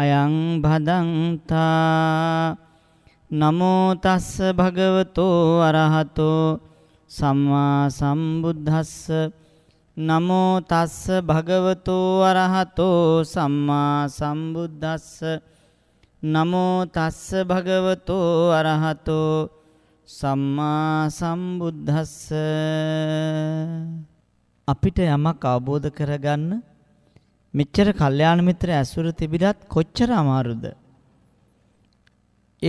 අයං භදන්තා නමෝ තස්ස භගවතෝ අරහතෝ සම්මා සම්බුද්දස්ස නමෝ තස්ස භගවතෝ අරහතෝ සම්මා සම්බුද්දස්ස නමෝ තස්ස භගවතෝ අරහතෝ සම්මා සම්බුද්දස්ස අපිට යමක් අවබෝධ කරගන්න මෙච්චර කල්යාණ මිත්‍ර ඇසුර තිබිලත් කොච්චර අමාරුද?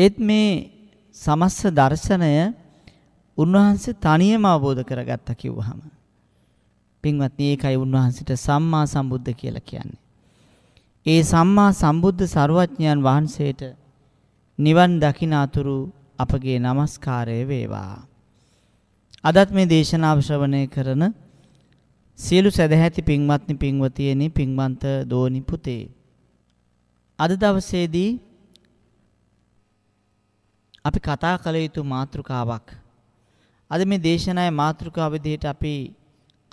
ඒත් මේ සමස්ස දර්ශනය උන්වහන්සේ තනියම අවබෝධ කරගත්තා කිව්වහම පින්වත්නි ඒකයි උන්වහන්සේට සම්මා සම්බුද්ධ කියලා කියන්නේ. ඒ සම්මා සම්බුද්ධ සරුවඥයන් වහන්සේට නිවන් දකින අතුරු අපගේ নমස්කාරය වේවා. අදත් මේ දේශනාව ශ්‍රවණය කරන සියලු සැදැහැති පින්වත්නි පින්වතියනි පින්වන්ත දෝනි පුතේ. අද දවසේදී අපි කතා කළ යුතු මාතෘකාවක්. අද මේ දේශනාය මාතෘකා විදිහට අපි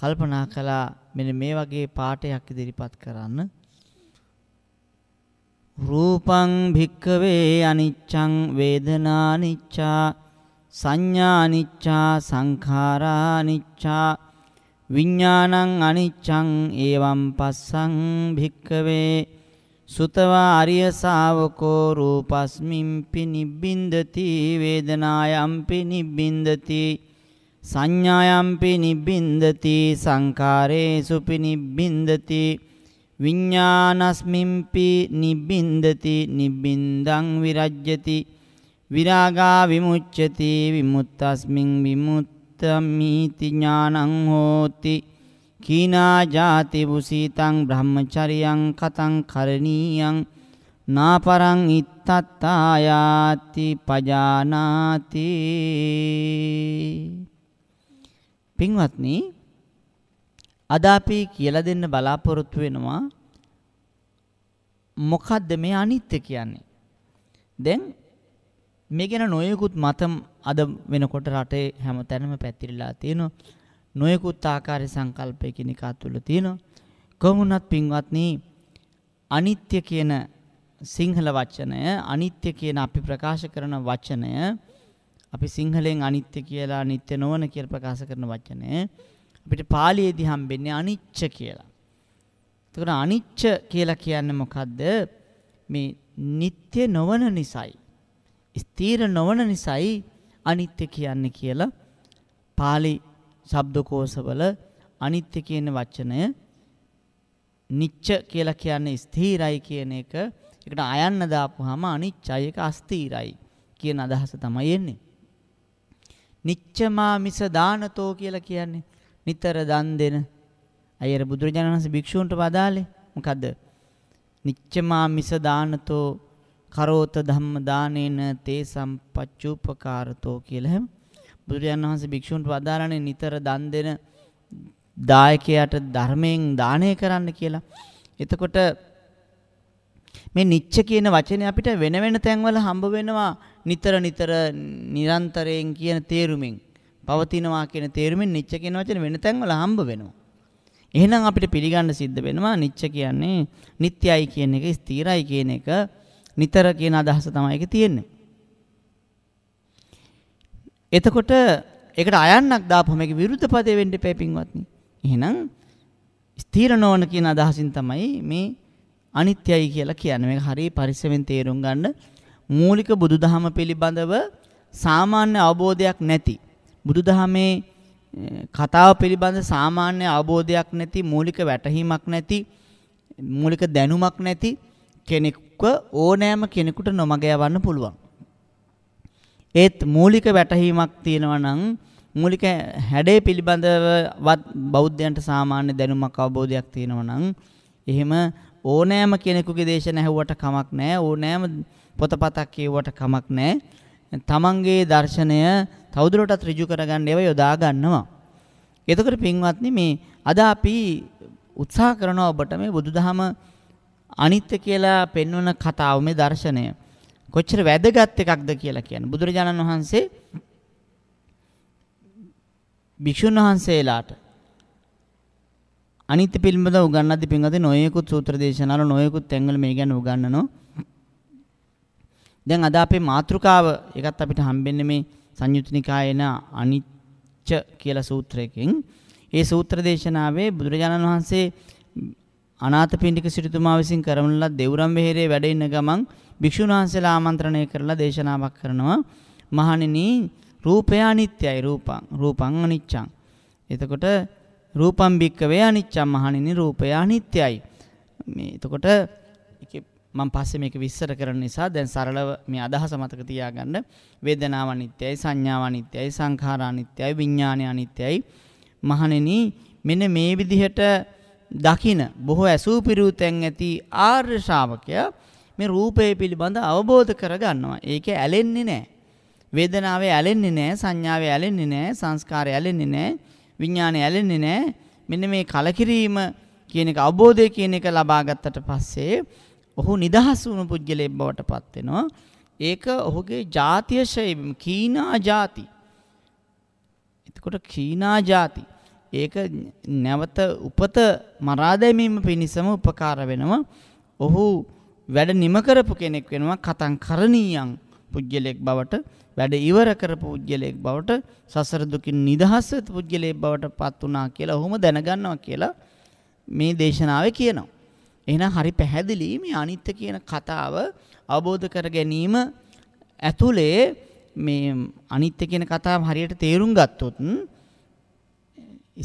කල්පනා කළා මෙන්න මේ වගේ පාඩයක් ඉදිරිපත් කරන්න. රූපං භික්කවේ අනිච්ඡං වේදනා අනිච්ඡා සංඥා අනිච්ඡා සංඛාරා අනිච්ඡා විඥානං අනිච්ඡං ඒවම් පස්සං භික්කවේ සුතවා අරිය ශාවකෝ රූපස්මින්පි නිබ්බින්දති වේදනායම්පි නිබ්බින්දති සංඥායම්පි නිබ්බින්දති සංඛාරේසුපි නිබ්බින්දති විඥානස්මින්පි නිබ්බින්දති නිබ්බින්දං විරජ්‍යති විරාගා විමුච්ඡති විමුත්තස්මින් විමුත් මිත්තම්මීති ඥානං හෝති කීනා ජාති බුසීතං බ්‍රහ්මචරියං කතං කරණීයං නාපරං ඉත්තත්තායාති පජානාති පින්වත්නි අද අපි කියලා දෙන්න බලාපොරොත්තු වෙනවා මොකද්ද මේ අනිත්‍ය කියන්නේ දැන් මේ ගැන නොයෙකුත් මත අද වෙනකොට රටේ හැම තැනම පැතිරිලා තියෙනවා. නොයෙකුත් ආකාර සංකල්පයකින් එකා තුළ තියෙනවා. කොහොමුණත් පින්වත්නි අනිත්‍ය කියන සිංහල වචනය අනිත්‍ය කියන අපි ප්‍රකාශ කරන වචනය අපි සිංහලෙන් අනිත්‍ය කියලා අනිත්‍ය නොවන කියලා ප්‍රකාශ කරන වචනය අපිට පාලියේදී හම්බෙන්නේ අනිච්ච කියලා. එතකොට අනිච්ච කියලා කියන්නේ මොකද්ද? මේ නিত্য නොවන නිසායි. ස්ථීර නොවන නිසායි අනිත්‍ය කියන්නේ කියලා pāli ශබ්දකෝෂවල අනිත්‍ය කියන වචනය නිච්ච කියලා කියන්නේ ස්ථිරයි කියන එක ඒකට අයන්න දාපුවාම අනිච්චයි ඒක අස්ථිරයි කියන අදහස තමයි එන්නේ. නිච්චමා මිස දානතෝ කියලා කියන්නේ නිතර දන් දෙන අයර බුදුරජාණන් වහන්සේ භික්ෂූන්ට වදාලේ මොකද්ද? නිච්චමා මිස දානතෝ කරෝත ධම්ම දානේන තේ සම්පච්චුපකාරතෝ කියලා හැම බුදුරජාණන් වහන්සේ භික්ෂුන්ට වදාරන්නේ නිතර දන් දෙන දායකයාට ධර්මයෙන් දානය කරන්න කියලා. එතකොට මේ නිච්ච කියන වචනේ අපිට වෙන වෙන තැන්වල හම්බ වෙනවා නිතර නිතර නිරන්තරයෙන් කියන තේරුමෙන් පවතිනවා කියන තේරුමෙන් නිච්ච කියන වචනේ වෙන තැන්වල හම්බ වෙනවා. එහෙනම් අපිට පිළිගන්න සිද්ධ වෙනවා නිච්ච කියන්නේ නිට්යයි කියන එක ස්ථිරයි කියන එක නිතර කියන අදහස තමයි ඒකේ තියෙන්නේ. එතකොට ඒකට අයන්නක් දාපුවම ඒක විරුද්ධ පදේ වෙන්න එපා පින්වත්නි. එහෙනම් ස්ථීර නොවන කියන අදහසින් තමයි මේ අනිත්‍යයි කියලා කියන්නේ. මේක හරිය පරිස්සමෙන් තේරුම් ගන්න මූලික බුදුදහම පිළිබඳව සාමාන්‍ය අවබෝධයක් නැති බුදුදහමේ කතාව පිළිබඳ සාමාන්‍ය අවබෝධයක් නැති මූලික වැටහීමක් නැති මූලික දැනුමක් නැති කෙනෙක්ව ඕනෑම කෙනෙකුට නොමග යවන්න පුළුවන්. ඒත් මූලික වැටහීමක් තියෙනවා නම් මූලික හැඩේ පිළිබඳවත් බෞද්ධයන්ට සාමාන්‍ය දැනුමක් අවබෝධයක් තියෙනවා නම් එහෙම ඕනෑම කෙනෙකුගේ දේශන ඇහුවට කමක් නැහැ ඕනෑම පොතපතක් කියුවට කමක් නැහැ තමන්ගේ දර්ශනය තවදුරටත් ඍජු කරගන්න ඒවා යොදා ගන්නවා එතකොට පින්වත්නි මේ අද අපි උත්සාහ කරනවා ඔබට මේ බුදුදහම අනිත්‍ය කියලා පෙන්වන කතාව මේ දර්ශනය කොච්චර වැදගත් එකක්ද කියලා කියන්නේ බුදුරජාණන් වහන්සේ භික්ෂුන් වහන්සේලාට අනිත්‍ය පිළිබඳ උගන්වද්දි පින්වද නොයෙකුත් සූත්‍ර දේශනාවල නොයෙකුත් තැන්වල මේ ගැන උගන්වනවා. දැන් අද අපේ මාතෘකාව ඒකත් අපිට හම්බෙන්නේ මේ සංයුත් නිකායේන අනිච්ච කියලා සූත්‍රයෙන්. ඒ සූත්‍ර දේශනාවේ බුදුරජාණන් වහන්සේ අනාථපිණ්ඩික සිටුතුමා විසින් කරවන ලද දෙවුරම් වෙහෙරේ වැඩ ඉන්න ගමන් භික්ෂුන් වහන්සේලා ආමන්ත්‍රණය කරලා දේශනාවක් කරනවා මහණෙනි රූපය අනිත්‍යයි රූපං රූපං අනිච්චං එතකොට රූපං භික්කවේ අනිච්චං මහණෙනි රූපය අනිත්‍යයි මේ එතකොට මම පස්සේ මේක විස්තර කරන නිසා දැන් සරලව මේ අදහස මතක තියාගන්න වේදනාව අනිත්‍යයි සංඥාව අනිත්‍යයි සංඛාර අනිත්‍යයි විඥානය අනිත්‍යයි මහණෙනි මෙන්න මේ විදිහට දකින බොහෝ ඇසූ පිරූතෙන් ඇති ආර්ය ශ්‍රාවකයා මේ රූපය පිළිබඳ අවබෝධ කරගන්නවා. ඒක ඇලෙන්නේ නැහැ. වේදනාවේ ඇලෙන්නේ නැහැ, සංඥාවේ ඇලෙන්නේ නැහැ, සංස්කාරය ඇලෙන්නේ නැහැ, විඥානය ඇලෙන්නේ නැහැ. මෙන්න මේ කලකිරීම කියන එක අවබෝධය කියන එක ලබා ගත්තට පස්සේ ඔහු නිදහස් වුණු පුජ්‍යලෙබ් බවට පත් වෙනවා. ඒක ඔහුගේ ජාතිය ශෛවීම කීනා ಜಾති. එතකොට කීනා ಜಾති ඒක නැවත උපත මරා දැමීම පිණිසම උපකාර වෙනවා. ඔහු වැඩ නිම කරපු කෙනෙක් වෙනවා කතං කරණීයන් පුජ්‍යලයක් බවට වැඩ ඉවර කරපු පුජ්‍යලයක් බවට සසර දුකින් නිදහස් වෙත පුජ්‍යලයක් බවට පත් වුණා කියලා ඔහොම දැනගන්නවා කියලා මේ දේශනාවේ කියනවා. එහෙනම් හරි පැහැදිලි මේ අනිත්‍ය කියන කතාව අවබෝධ කර ගැනීම ඇතුලේ මේ අනිත්‍ය කියන කතාව හරියට තේරුම් ගත්තොත්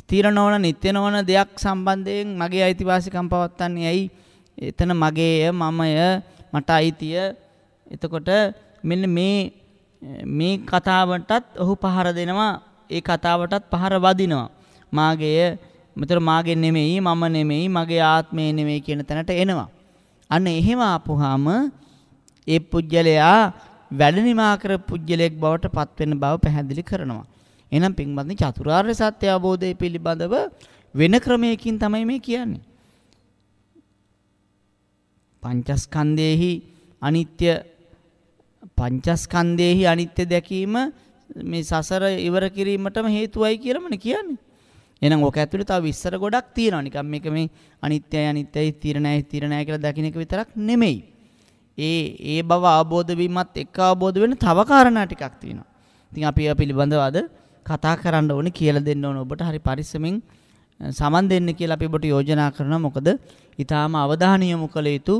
ස්ථීර නොවන නිත්‍ය නොවන දෙයක් සම්බන්ධයෙන් මගේ අයිතිවාසිකම් පවත්න්නේ ඇයි? එතන මගේය, මමය, මට අයිතිය. එතකොට මෙන්න මේ මේ කතාවටත් ඔහු පහර දෙනවා. ඒ කතාවටත් පහර වදිනවා. මාගේය, මෙතන මාගේ නෙමෙයි, මම නෙමෙයි, මගේ ආත්මය නෙමෙයි කියන තැනට එනවා. අන්න එහෙම ආපුවාම ඒ පුජ්‍යලයා වැඩ නිමා කර පුජ්‍යලයක් බවට පත්වෙන බව පැහැදිලි කරනවා. එහෙනම් පින්වත්නි චතුරාර්ය සත්‍ය අවබෝධය පිළිබඳව වෙන ක්‍රමයකින් තමයි මේ කියන්නේ. පංචස්කන්ධයේහි අනිත්‍ය පංචස්කන්ධයේහි අනිත්‍ය දැකීම මේ සසර ඉවර කිරීමටම හේතුවයි කියලාමනේ කියන්නේ. එහෙනම් ඕක ඇතුලේ තව විස්තර ගොඩක් තියෙනවා. නිකන් මේක මේ අනිත්‍යයි අනිත්‍යයි තිර නැහැ තිර නැහැ කියලා දකින්න එක විතරක් නෙමෙයි. ඒ ඒ බව ආબોධ වීමත් එක්ක ආબોධ වෙන තව කාරණා ටිකක් තියෙනවා. ඉතින් අපි ඒවා පිළිබඳව අද කතා කරන්න ඕනේ කියලා දෙන්න ඕන ඔබට හරි පරිස්සමින් සමන් දෙන්න කියලා අපි ඔබට යෝජනා කරනවා මොකද ඊටාම අවධානය යොමු කළ යුතු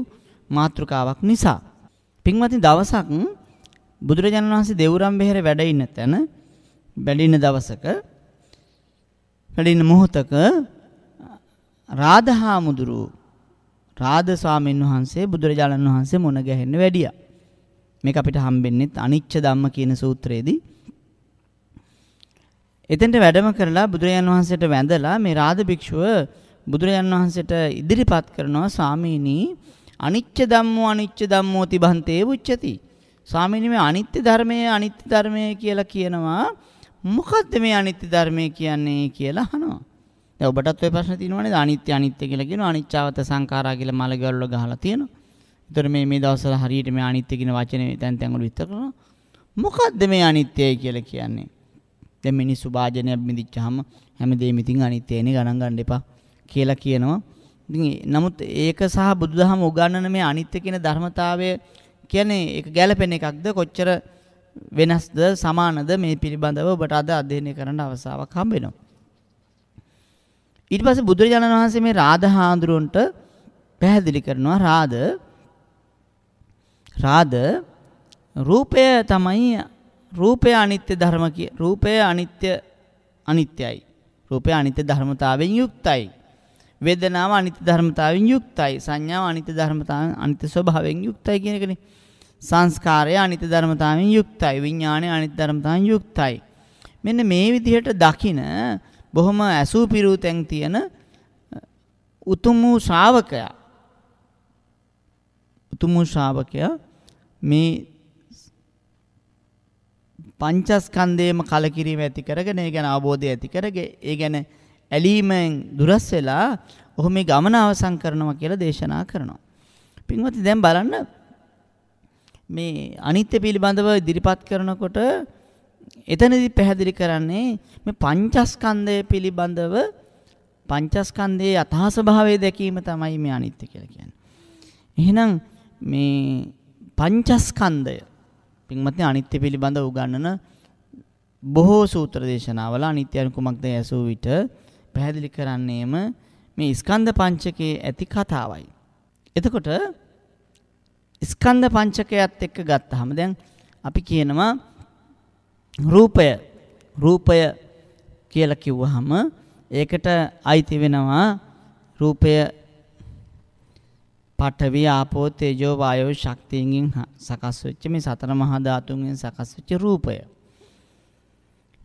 මාතෘකාවක් නිසා. පින්වත්නි දවසක් බුදුරජාණන් වහන්සේ දෙවුරම් බෙහෙර වැඩ ඉන්න තැන වැඩ ඉන්න දවසක වැඩ ඉන්න මොහොතක රාධහාමුදුරු රාධ ස්වාමීන් වහන්සේ බුදුරජාණන් වහන්සේ මුණ ගැහෙන්න වැඩියා. මේක අපිට හම්බෙන්නේ අනිච්ච ධම්ම කියන සූත්‍රයේදී එතෙන්ට වැඩම කරලා බුදුරජාන් වහන්සේට වැඳලා මේ රාධ භික්ෂුව බුදුරජාන් වහන්සේට ඉදිරිපත් කරනවා ස්වාමීනි අනිච්ච ධම්මෝ අනිච්ච ධම්මෝ තිබන්තේ උච්චති. ස්වාමීනි මේ අනිත්‍ය ධර්මය අනිත්‍ය ධර්මය කියලා කියනවා මොකද්ද මේ අනිත්‍ය ධර්මය කියන්නේ කියලා අහනවා. දැන් ඔබටත් ওই ප්‍රශ්න තියෙනවනේ අනිත්‍ය අනිත්‍ය කියලා කියනවා අනිච්චාවත සංඛාරා කියලා මලගල් වල ගහලා තියෙනවා. ඒතර මේ මේ දවස්වල හරියට මේ අනිත්‍ය කියන වචනේ තැන් තැන් වල විස්තර කරනවා. මොකද්ද මේ අනිත්‍යයි කියලා කියන්නේ? දැන් මිනිස්සු වාජනයක් මිදිච්චාම හැමදේම ඉතින් අනිත් ඒනේ ගණන් ගන්න එපා කියලා කියනවා. ඉතින් නමුත් ඒක සහ බුදුදහම උගන්වන මේ අනිත්‍ය කියන ධර්මතාවය කියන්නේ ඒක ගැළපෙන එකක්ද කොච්චර වෙනස්ද සමානද මේ පිළිබඳව ඔබට අද අධ්‍යයනය කරන්න අවස්ථාවක් හම්බ වෙනවා. ඊට පස්සේ බුදුරජාණන් වහන්සේ මේ රාධ හාඳුරුන්ට පැහැදිලි කරනවා රාධ රාධ රූපය තමයි රූපය අනිත්‍ය ධර්ම කිය. රූපය අනිත්‍ය අනිත්‍යයි. රූපය අනිත්‍ය ධර්මතාවයෙන් යුක්තයි. වේදනාව අනිත්‍ය ධර්මතාවයෙන් යුක්තයි. සංඥාව අනිත්‍ය ධර්මතාවෙන් අනිත්‍ය ස්වභාවයෙන් යුක්තයි කියන එකනේ. සංස්කාරය අනිත්‍ය ධර්මතාවයෙන් යුක්තයි. විඥාණය අනිත්‍ය ධර්මතාවයෙන් යුක්තයි. මෙන්න මේ විදිහට දකින බොහොම ඇසූ පිරූතෙන් තියෙන උතුම් වූ ශ්‍රාවකයා උතුම් වූ ශ්‍රාවකයා මේ පංචස්කන්ධයේම කලකිරීම ඇති කරගෙන ඒ ගැන අවබෝධය ඇති කරගෙන ඒ ගැන ඇලීමෙන් දුරස් වෙලා ඔහු මේ ගමන අවසන් කරනවා කියලා දේශනා කරනවා. පින්වත්නි දැන් බලන්න මේ අනිත්‍ය පිළිබඳව ඉදිරිපත් කරනකොට එතනදී පැහැදිලි කරන්නේ මේ පංචස්කන්ධය පිළිබඳව පංචස්කන්ධයේ යථා ස්වභාවය දැකීම තමයි මේ අනිත්‍ය කියලා කියන්නේ. එහෙනම් මේ පංචස්කන්ධය පින්වත්නි අනිත්‍ය පිළිබඳ උගන්වන බොහෝ සූත්‍ර දේශනාවල අනිත්‍යයන් කුමක්ද ඇසූ විට පැහැදිලි කරන්නේම මේ ස්කන්ධ පංචකයේ ඇති කතාවයි. එතකොට ස්කන්ධ පංචකයත් එක්ක ගත්තාම දැන් අපි කියනවා රූපය රූපය කියලා කිව්වහම ඒකට අයිති වෙනවා රූපය පඨවි ආපෝ තේජෝ වායෝ ශක්තියින් සකස් වෙච්ච මේ සතර මහා ධාතුන්ගෙන් සකස් වෙච්ච රූපය.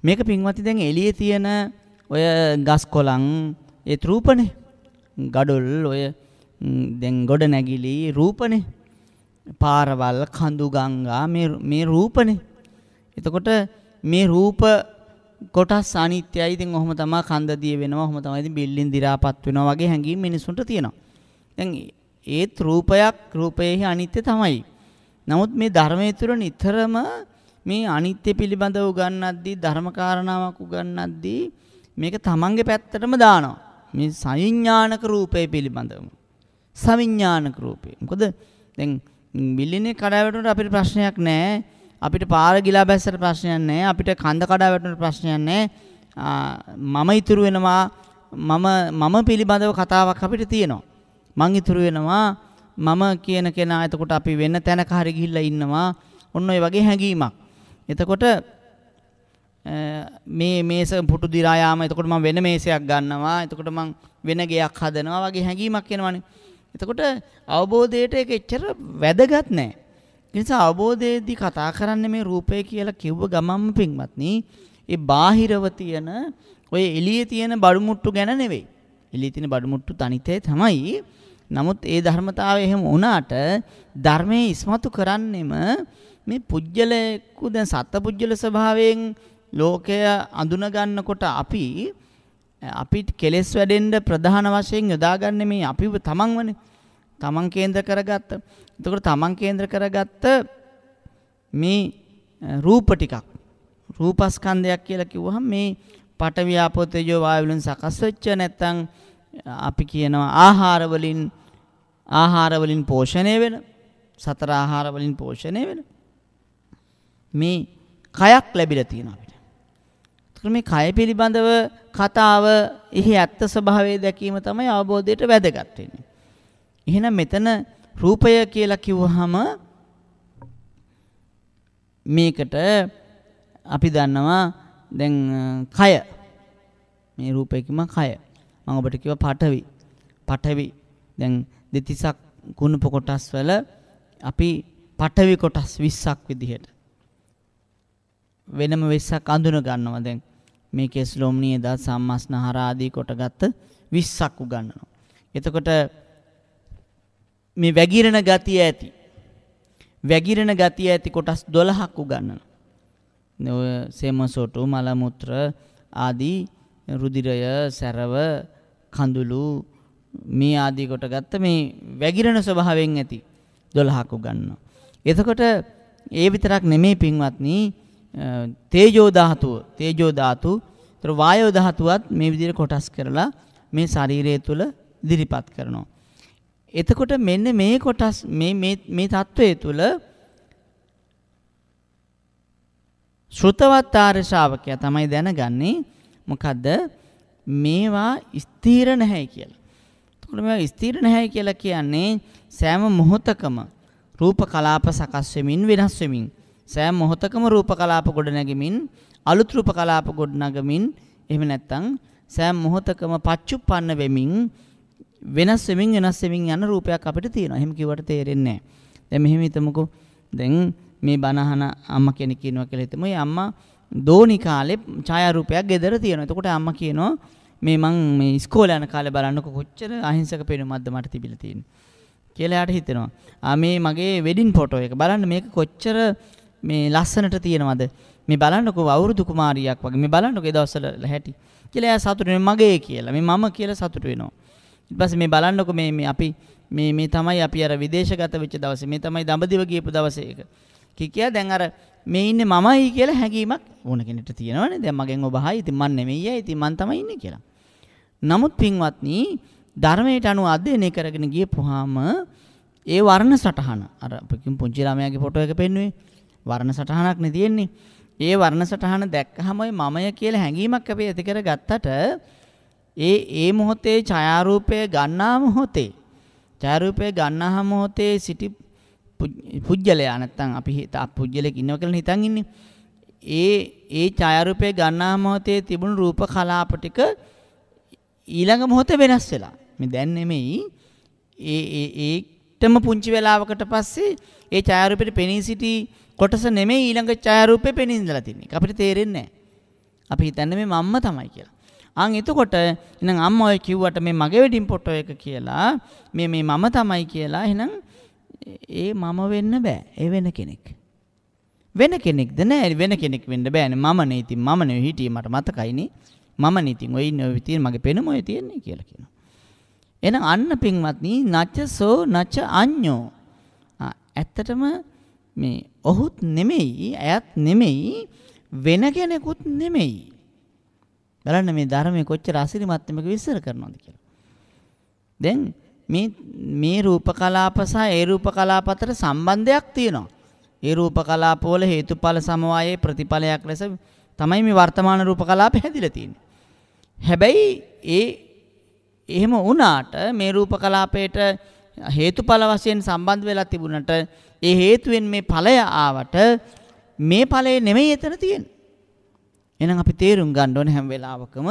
මේක පින්වත්නි දැන් එළියේ තියෙන ඔය ගස් කොළන් ඒ රූපනේ. gadol ඔය දැන් ගොඩ නැගිලි රූපනේ. පාරවල් කඳු ගංගා මේ මේ රූපනේ. එතකොට මේ රූප කොටස් අනිත්‍යයි. ඉතින් ඔහොම තමයි කන්ද දිය වෙනවා. ඔහොම තමයි ඉතින් බිල්ලින් දි รา පත් වෙනවා වගේ හැඟීම් මිනිසුන්ට තියෙනවා. දැන් ඒත් රූපයක් රූපයේහි අනිත්‍ය තමයි. නමුත් මේ ධර්මයේ තුර නිතරම මේ අනිත්‍ය පිළිබඳව උගන්වද්දී ධර්ම කාරණාවක් උගන්වද්දී මේක තමන්ගේ පැත්තටම දානවා. මේ සංඥානක රූපය පිළිබඳව. සවිඥානක රූපය. මොකද දැන් මිලිනේ කඩා වැටුනට අපිට ප්‍රශ්නයක් නැහැ. අපිට පාර ගිලා බැස්සට ප්‍රශ්නයක් නැහැ. අපිට කඳ කඩා වැටුනට ප්‍රශ්නයක් නැහැ. මම ඉතුරු වෙනවා. මම මම පිළිබඳව කතාවක් අපිට තියෙනවා. මං ඉතුරු වෙනවා මම කියන කෙනා එතකොට අපි වෙන තැනක හරි ගිහිල්ලා ඉන්නවා ඔන්න ඔය වගේ හැඟීමක්. එතකොට මේ මේස පුටු දිරා යාම එතකොට මම වෙන මේසයක් ගන්නවා එතකොට මම වෙන ගෙයක් හදනවා වගේ හැඟීමක් එනවනේ එතකොට අවබෝධයට ඒක එච්චර වැදගත් නැහැ ඒ නිසා අවබෝධයේදී කතා කරන්නේ මේ රූපය කියලා කිව්ව ගමම්ම පින්වත්නි ඒ බාහිරව තියෙන ඔය එළියේ තියෙන බඩු මුට්ටු ගැන නෙවෙයි එළියේ තියෙන බඩු මුට්ටු තනිතේ තමයි. නමුත් ඒ ධර්මතාවය එහෙම වුණාට ධර්මයේ ඉස්මතු කරන්නෙම මේ පුජ්‍යලෙකු දැන් සත්පුජ්‍යල ස්වභාවයෙන් ලෝකය අඳුන ගන්නකොට අපි අපි කෙලෙස් වැඩෙන්න ප්‍රධාන වශයෙන් යොදාගන්නේ මේ අපිව තමන්වනේ. තමන් කේන්ද්‍ර කරගත්ත. එතකොට තමන් කේන්ද්‍ර කරගත්ත මේ රූප ටිකක් රූපස්කන්ධයක් කියලා කිව්වහම මේ පඨවි ආපෝ තේජෝ වායු වලින් සකස් වෙච්ච නැත්නම් අපි කියනවා ආහාර වලින් ආහාර වලින් පෝෂණය වෙන සතර ආහාර වලින් පෝෂණය වෙන මේ කයක් ලැබිලා තියෙනවා අපිට. ඒතර මේ කය පිළිබඳව කතාව එහි ඇත්ත ස්වභාවය දැකීම තමයි අවබෝධයට වැදගත් වෙන්නේ. එහෙනම් මෙතන රූපය කියලා කිව්වහම මේකට අපි දන්නවා දැන් කය මේ රූපයකම කය මම ඔබට කිව්වා පඨවි පඨවි දැන් දෙතිසක් කුණප කොටස් වල අපි පඨවි කොටස් 20ක් විදිහට වෙනම 20ක් අඳුන ගන්නවා දැන් මේකේ ස්ලෝම්නී එදා සම්මස්නහර ආදී කොටගත් 20ක් උගන්වනවා එතකොට මේ වැගිරෙන ගතිය ඇති වැගිරෙන ගතිය ඇති කොටස් 12ක් උගන්වනවා ඔය සේමසොටු මලමුත්‍ර ආදී රුදිරය සැරව කඳුළු මේ ආදී කොට ගත්ත මේ වැగిරෙන ස්වභාවයෙන් ඇති 12ක් උගන්වනවා. එතකොට ඒ විතරක් නෙමේ පින්වත්නි තේජෝ ධාතුව තේජෝ ධාතු ඒතර වායෝ ධාතුවත් මේ විදිහට කොටස් කරලා මේ ශරීරය තුල ඉදිරිපත් කරනවා. එතකොට මෙන්න මේ කොටස් මේ මේ මේ தત્ත්වය තුල ශ්‍රුතවත් ආර්ය ශ්‍රාවකයා තමයි දැනගන්නේ මොකද්ද මේවා ස්ථීර නැහැ කියලා. එතකොට මේවා ස්ථීර නැහැ කියලා කියන්නේ සෑම මොහොතකම රූප කලාප සකස් වෙමින් වෙනස් වෙමින් සෑම මොහොතකම රූප කලාප ගොඩනැගෙමින් අලුත් රූප කලාප ගොඩනගමින් එහෙම නැත්නම් සෑම මොහොතකම පච්චුප්පන්න වෙමින් වෙනස් වෙමින් වෙනස් වෙමින් යන රූපයක් අපිට තියෙනවා. එහෙම කිව්වට තේරෙන්නේ නැහැ. දැන් මෙහෙම හිතමුකෝ. දැන් මේ බනහන අම්මා කෙනෙක් ඉන්නවා කියලා හිතමු. ඒ අම්මා දෝනි කාලේ ඡායාරූපයක් ගෙදර තියෙනවා. එතකොට අම්මා කියනවා මේ මං මේ ඉස්කෝලේ යන කාලේ බලන්නකො කොච්චර අහිංසක පේනුමක්ද මට තිබිලා තියෙන්නේ. කියලා යාට හිතෙනවා. ආ මේ මගේ වෙඩින් ෆොටෝ එක බලන්න මේක කොච්චර මේ ලස්සනට තියෙනවද? මේ බලන්නකො අවුරුදු කුමාරියක් වගේ. මේ බලන්නකො ඒ දවස්වල හැටි. කියලා එයා සතුටු මගේ කියලා. මේ මම කියලා සතුටු වෙනවා. ඊට පස්සේ මේ බලන්නකො මේ මේ අපි මේ මේ තමයි අපි අර විදේශගත වෙච්ච දවසේ මේ තමයි දඹදිව ගියපු දවසේ එක. කිකියා දැන් අර මේ ඉන්නේ මමයි කියලා හැඟීමක් ඕන කෙනෙක්ට තියෙනවනේ. දැන් මගෙන් ඔබ අහයි. ඉතින් මන් නෙමෙයි අය. ඉතින් මන් තමයි ඉන්නේ කියලා. නමුත් පින්වත්නි ධර්මයට අනුව අධ්‍යයනය කරගෙන ගියපුවාම ඒ වර්ණ සටහන අර පිටින් පුංචි ළමයාගේ ෆොටෝ එක පෙන්වුවේ වර්ණ සටහනක් නේ තියෙන්නේ. ඒ වර්ණ සටහන දැක්කහම ඔය මමය කියලා හැඟීමක් අපි ඇති කරගත්තට ඒ ඒ මොහොතේ ඡායාරූපය ගන්නා මොහොතේ ඡායාරූපය ගන්නා මොහොතේ සිටි පුජ්‍යලයා නැත්තම් අපි පුජ්‍යලෙක් ඉන්නවා කියලා හිතන් ඉන්නේ. ඒ ඒ ඡායාරූපය ගන්නා මොහොතේ තිබුණු රූප කලාප ටික ඊළඟ මොහොත වෙනස් වෙලා. මේ දැන් නෙමෙයි ඒ ඒ ඒටම පුංචි වෙලාවකට පස්සේ ඒ ඡායාරූපෙට පෙනී සිටි කොටස නෙමෙයි ඊළඟ ඡායාරූපෙ පෙනී ඉඳලා තින්නේ. අපිට තේරෙන්නේ නැහැ. අපි හිතන්නේ මේ මම්ම තමයි කියලා. අන් එතකොට එහෙනම් අම්මා ඔය කිව්වට මේ මගේ වෙඩින් ෆොටෝ එක කියලා මේ මේ මම තමයි කියලා එහෙනම් ඒ මම වෙන්න බෑ. ඒ වෙන කෙනෙක්. වෙන කෙනෙක්ද නෑ. වෙන කෙනෙක් වෙන්න බෑනේ. මම නේ ඉතින් මම නේ හිටියේ මට මතකයිනේ. මම නේ ඉතින් ඔය ඉන්නේ ඔය තියෙන මගේ පෙනුම ඔය තියෙන්නේ කියලා කියනවා. එහෙනම් අන්න පින්වත්නි නච සෝ නච අඤ්ඤෝ. ඇත්තටම මේ ඔහුත් නෙමෙයි, ඇයත් නෙමෙයි, වෙන කෙනෙකුත් නෙමෙයි. බලන්න මේ ධර්මයේ කොච්චර අසිරිමත් මේක විස්තර කරනවද කියලා. දැන් මේ මේ රූප කලාප සහ ඒ රූප කලාප අතර සම්බන්ධයක් තියෙනවා. ඒ රූප කලාපවල හේතුඵල සමවායේ ප්‍රතිඵලයක් ලෙස තමයි මේ වර්තමාන රූප කලාප හැදිලා තියෙන්නේ. හැබැයි ඒ එහෙම වුණාට මේ රූප කලාපයට හේතුඵල වශයෙන් සම්බන්ධ වෙලා තිබුණට ඒ හේතුවෙන් මේ ඵලය ආවට මේ ඵලය නෙමෙයි එතන තියෙන්නේ. එහෙනම් අපි තේරුම් ගන්න ඕනේ හැම වෙලාවකම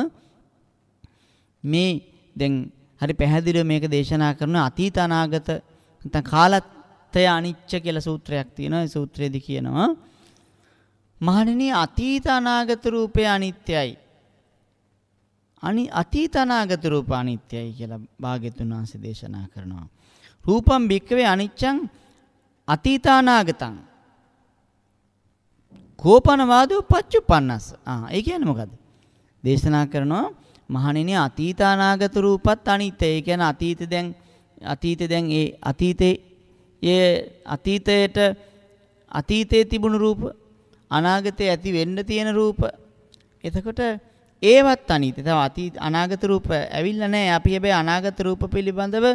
මේ දැන් හරි පැහැදිලිව මේක දේශනා කරන අතීත අනාගත නැත්නම් කාලත්‍ය අනිච්ච කියලා සූත්‍රයක් තියෙනවා. ඒ සූත්‍රයේදී කියනවා මහණෙනි අතීත අනාගත රූපය අනිත්‍යයි. අනි අතීත අනාගත රූප අනිත්‍යයි කියලා භාග්‍යතුන් වහන්සේ දේශනා කරනවා. රූපම් භික්කවේ අනිච්චං අතීතානාගතං කෝපනවාදෝ පච්චුපන්නස්. ආ ඒ කියන්නේ මොකද්ද? දේශනා කරනවා මහණෙනි අතීත අනාගත රූපත් අනිත්‍ය. ඒ කියන්නේ අතීත දැන් අතීත දැන් ඒ අතීතේ ඒ අතීතයට අතීතයේ තිබුණු රූප අනාගතේ ඇති වෙන්න තියෙන රූප එතකොට ඒවත් අනිත්‍ය. තව අතීත අනාගත රූප ඇවිල්ලා නැහැ. අපි හැබැයි අනාගත රූප පිළිබඳව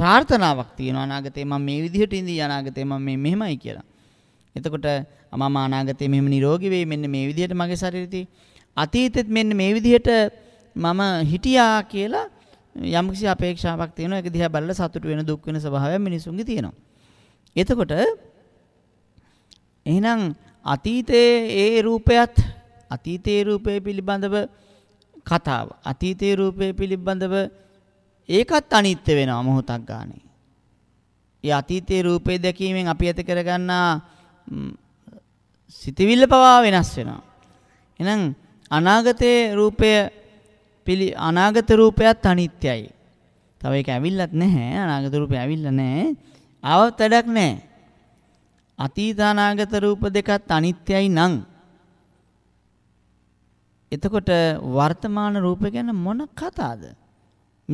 ප්‍රාර්ථනාවක් තියෙනවා අනාගතේ මම මේ විදිහට ඉඳී අනාගතේ මම මේ මෙහෙමයි කියලා. එතකොට මම අනාගතේ මෙහෙම නිරෝගී වෙයි මෙන්න මේ විදිහට මගේ ශරීරෙදී අතීතෙත් මෙන්න මේ විදිහට මම හිටියා කියලා යම්කිසි අපේක්ෂාවක් තියෙනවා ඒක දිහා බලලා සතුට වෙන දුක් වෙන ස්වභාවය මිනිසුන්ගේ තියෙනවා. එතකොට එහෙනම් අතීතයේ ඒ රූපයත් අතීතයේ රූපය පිළිබඳව කතාව අතීතයේ රූපය පිළිබඳව ඒකත් අනිත්‍ය වෙනවා මොහොතක් ගානේ. ඒ අතීතයේ රූපය දැකීමෙන් අපි ඇති කරගන්නා සිතවිල්ල පවා වෙනස් වෙනවා. එහෙනම් අනාගතයේ රූපය පිළි අනාගත රූපයත් අනිත්‍යයි. තව ඒක ඇවිල්ලත් නැහැ. අනාගත රූපය ඇවිල්ලා නැහැ. ආවත් වැඩක් නැහැ. අතීත අනාගත රූප දෙකත් අනිත්‍යයි නම් එතකොට වර්තමාන රූප ගැන මොන කතාවද?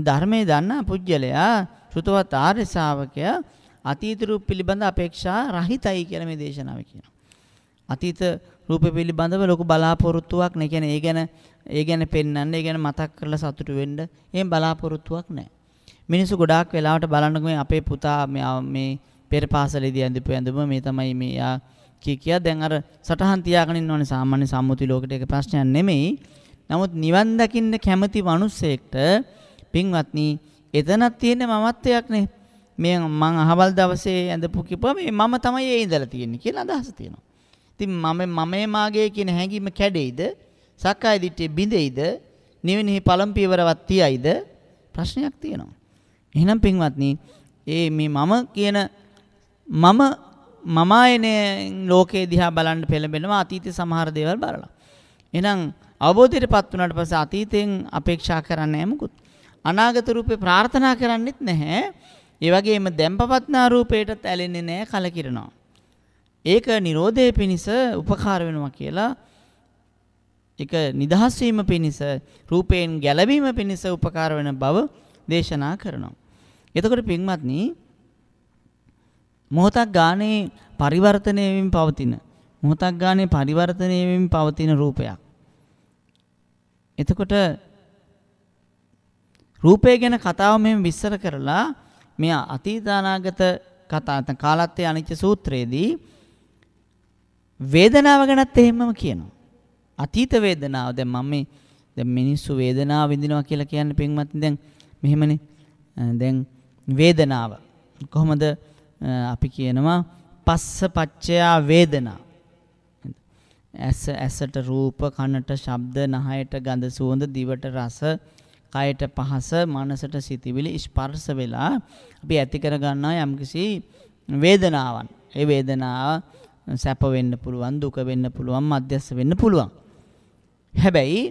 ධර්මයේ දන්නා පුජ්‍යලයා සුතවත් ආර්ය ශාවකයා අතීත රූප පිළිබඳ අපේක්ෂා රහිතයි කියලා මේ දේශනාව කියනවා. අතීත රූප පිළිබඳව ලොකු බලාපොරොත්තුවක් නේ. කියන්නේ ඒ ගැන ඒ ගැන පෙන්වන්න, ඒ ගැන මතක් කරලා සතුටු වෙන්න එහෙම බලාපොරොත්තුවක් නැහැ. මිනිස්සු ගොඩාක් වෙලාවට බලනකොට මේ අපේ පුතා මේ පෙර පාසලේදී ඇඳපු ඇඳුම මේ තමයි මේ යා කිය කියා දැන් අර සටහන් තියාගෙන ඉන්නවනේ සාමාන්‍ය සම්මුති ලෝකෙට ඒක ප්‍රශ්නයක් නෙමෙයි. නමුත් නිවන් දකින්න කැමති මිනිස්සෙක්ට පින්වත්නි එතනක් තියෙන මමත්වයක් නේ. මේ මං අහවල් දවසේ ඇඳපු කිපුවා මේ මම තමයි ඒ ඉඳලා තියෙන්නේ කියලා අදහස තියෙනවා. ඉතින් මම මමේ මාගේ කියන හැඟීම කැඩෙයිද? සක්කාය දිට්ඨිය බිඳෙයිද නිවෙනෙහි පළම් පියවරවත් තියයිද ප්‍රශ්නයක් තියෙනවා. එහෙනම් පින්වත්නි, ඒ මේ මම කියන මම මමයනේ ලෝකේ දිහා බලන්න පෙළඹෙනවා අතීතේ සමහර දේවල් බලලා. එහෙනම් අවබෝධයටපත් වුණාට පස්සේ අතීතයෙන් අපේක්ෂා කරන්නේ නැහැ මුකුත්. අනාගත රූපේ ප්‍රාර්ථනා කරන්නෙත් නැහැ. ඒ වගේම දැම්පවත්නා රූපේටත් ඇලෙන්නේ නැහැ කලකිරනවා. ඒක Nirodhe පිණිස උපකාර වෙනවා කියලා ඒක නිදහස් වීම පිණිස රූපයෙන් ගැලවීම පිණිස උපකාර වෙන බව දේශනා කරනවා. එතකොට පින්වත්නි මොහොතක් ගානේ පරිවර්තනය වෙමින් පවතින මොහොතක් ගානේ පරිවර්තනය වෙමින් පවතින රූපයක්. එතකොට රූපය ගැන කතාව මෙහෙම විස්තර කරලා මේ අතීත අනාගත කතා කාලත්‍ය අනිච්ච සූත්‍රයේදී වේදනාව ගැනත් එහෙමම කියනවා. අතීත වේදනාව දැන් මම මේ දැන් මිනිස්සු වේදනාව විඳිනවා කියලා කියන්නේ පින්වත්නි දැන් මෙහෙමනේ දැන් වේදනාව කොහොමද අපි කියනවා පස්ස පච්චයා වේදනා ඇස ඇසට රූප කනට ශබ්ද නහයට ගඳ සුවඳ දිවට රස කයට පහස මනසට සිතිවිලි ස්පර්ශ වෙලා අපි ඇති කර ගන්නා යම්කිසි වේදනාවන් ඒ වේදනාව සැප වෙන්න පුළුවන් දුක වෙන්න පුළුවන් මධ්‍යස්ස වෙන්න පුළුවන් හැබැයි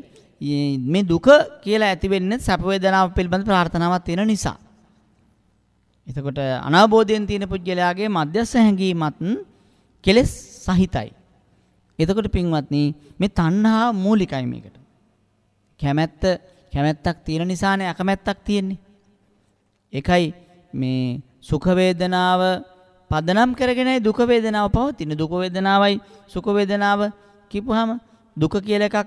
මේ දුක කියලා ඇති වෙන්නේ සැප වේදනාව පිළිබඳ ප්‍රාර්ථනාවක් තියෙන නිසා. එතකොට අනාබෝධයෙන් තියෙන පුජ්‍යලයාගේ මධ්‍යස්ස හැඟීමත් කෙලෙස් සහිතයි. එතකොට පින්වත්නි මේ තණ්හා මූලිකයි මේකට. කැමැත්ත කැමැත්තක් තියෙන නිසානේ අකමැත්තක් තියෙන්නේ. ඒකයි මේ සුඛ වේදනාව පදනම් කරගෙනයි දුක වේදනාව පවතින. දුක වේදනාවයි සුඛ වේදනාව කිව්වහම දුක කියලා එකක්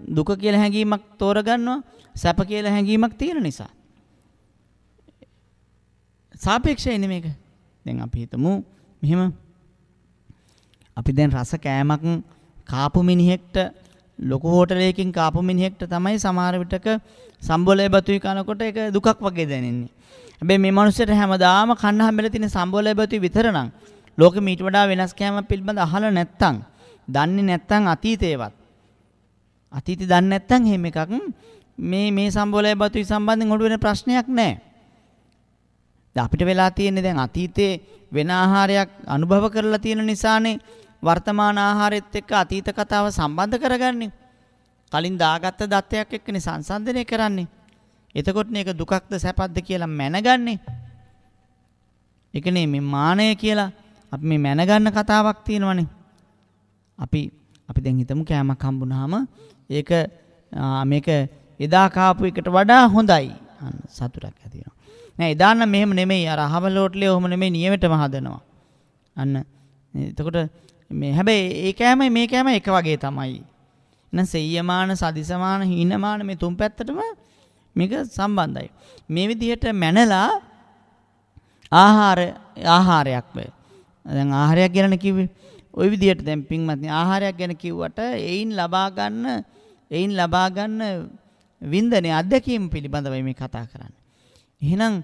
දුක කියලා හැඟීමක් තෝරගන්නවා සැප කියලා හැඟීමක් තියෙන නිසා. සාපේක්ෂයිනේ මේක. දැන් අපි හිතමු මෙහෙම අපි දැන් රස කෑමක් කාපු මිනිහෙක්ට ලොකු හෝටලයකින් කාපු මිනිහෙක්ට තමයි සමහර විටක සම්බෝලය බතුයි කනකොට ඒක දුකක් වගේ දැනෙන්නේ. හැබැයි මේ මනුස්සයට හැමදාම කන්න හැමෙල තියෙන සම්බෝලය බතුයි විතර නම් ලෝකෙ මීට වඩා වෙනස් කෑමක් පිළිබඳ අහලා නැත්තම්, දන්නේ නැත්තම් අතීතේවත් අතීතය දන්නේ නැත්නම් එහෙම එකක් මේ මේ සම්බෝලය බතුයි සම්බන්ධයෙන් හොඩු වෙන ප්‍රශ්නයක් නැහැ. දැන් අපිට වෙලා තියෙන්නේ දැන් අතීතේ වෙන ආහාරයක් අනුභව කරලා තියෙන නිසානේ වර්තමාන ආහාරෙත් එක්ක අතීත කතාව සම්බන්ධ කරගන්නේ. කලින් දාගත්ත දත්තයක් එක්කනේ සංසන්දනය කරන්නේ. එතකොට මේක දුකක්ද සැපක්ද කියලා මැනගන්නේ. ඒකනේ මේ මානය කියලා අපි මේ මැනගන්න කතාවක් තියෙනවනේ. අපි අපි දැන් හිතමු කෑමක් හම්බුනහම ඒක මේක එදා කාපු එකට වඩා හොඳයි. අන්න සතුටක් ඇති වෙනවා. නෑ එදා නම් මෙහෙම නෙමෙයි අර අහවල හෝටලේ ඔහොම නෙමෙයි නියමෙටම හදනවා. අන්න එතකොට මේ හැබැයි ඒකෑම මේකෑම එක වගේ තමයි. එහෙනම් සෙය්‍යමාන සදිසමාන හීනමාන මේ තුන් පැත්තටම මේක සම්බන්ධයි. මේ විදිහට මැනලා ආහාර ආහාරයක් වේ. දැන් ආහාරයක් ගැන කිව්වේ. ওই විදිහට දැන් පින්වත්නි ආහාරයක් ගැන කිව්වට එයින් ලබා ගන්න එයින් ලබා ගන්න වින්දනේ අධ්‍යක්ීම් පිළිබඳව මේ කතා කරන්නේ. එහෙනම්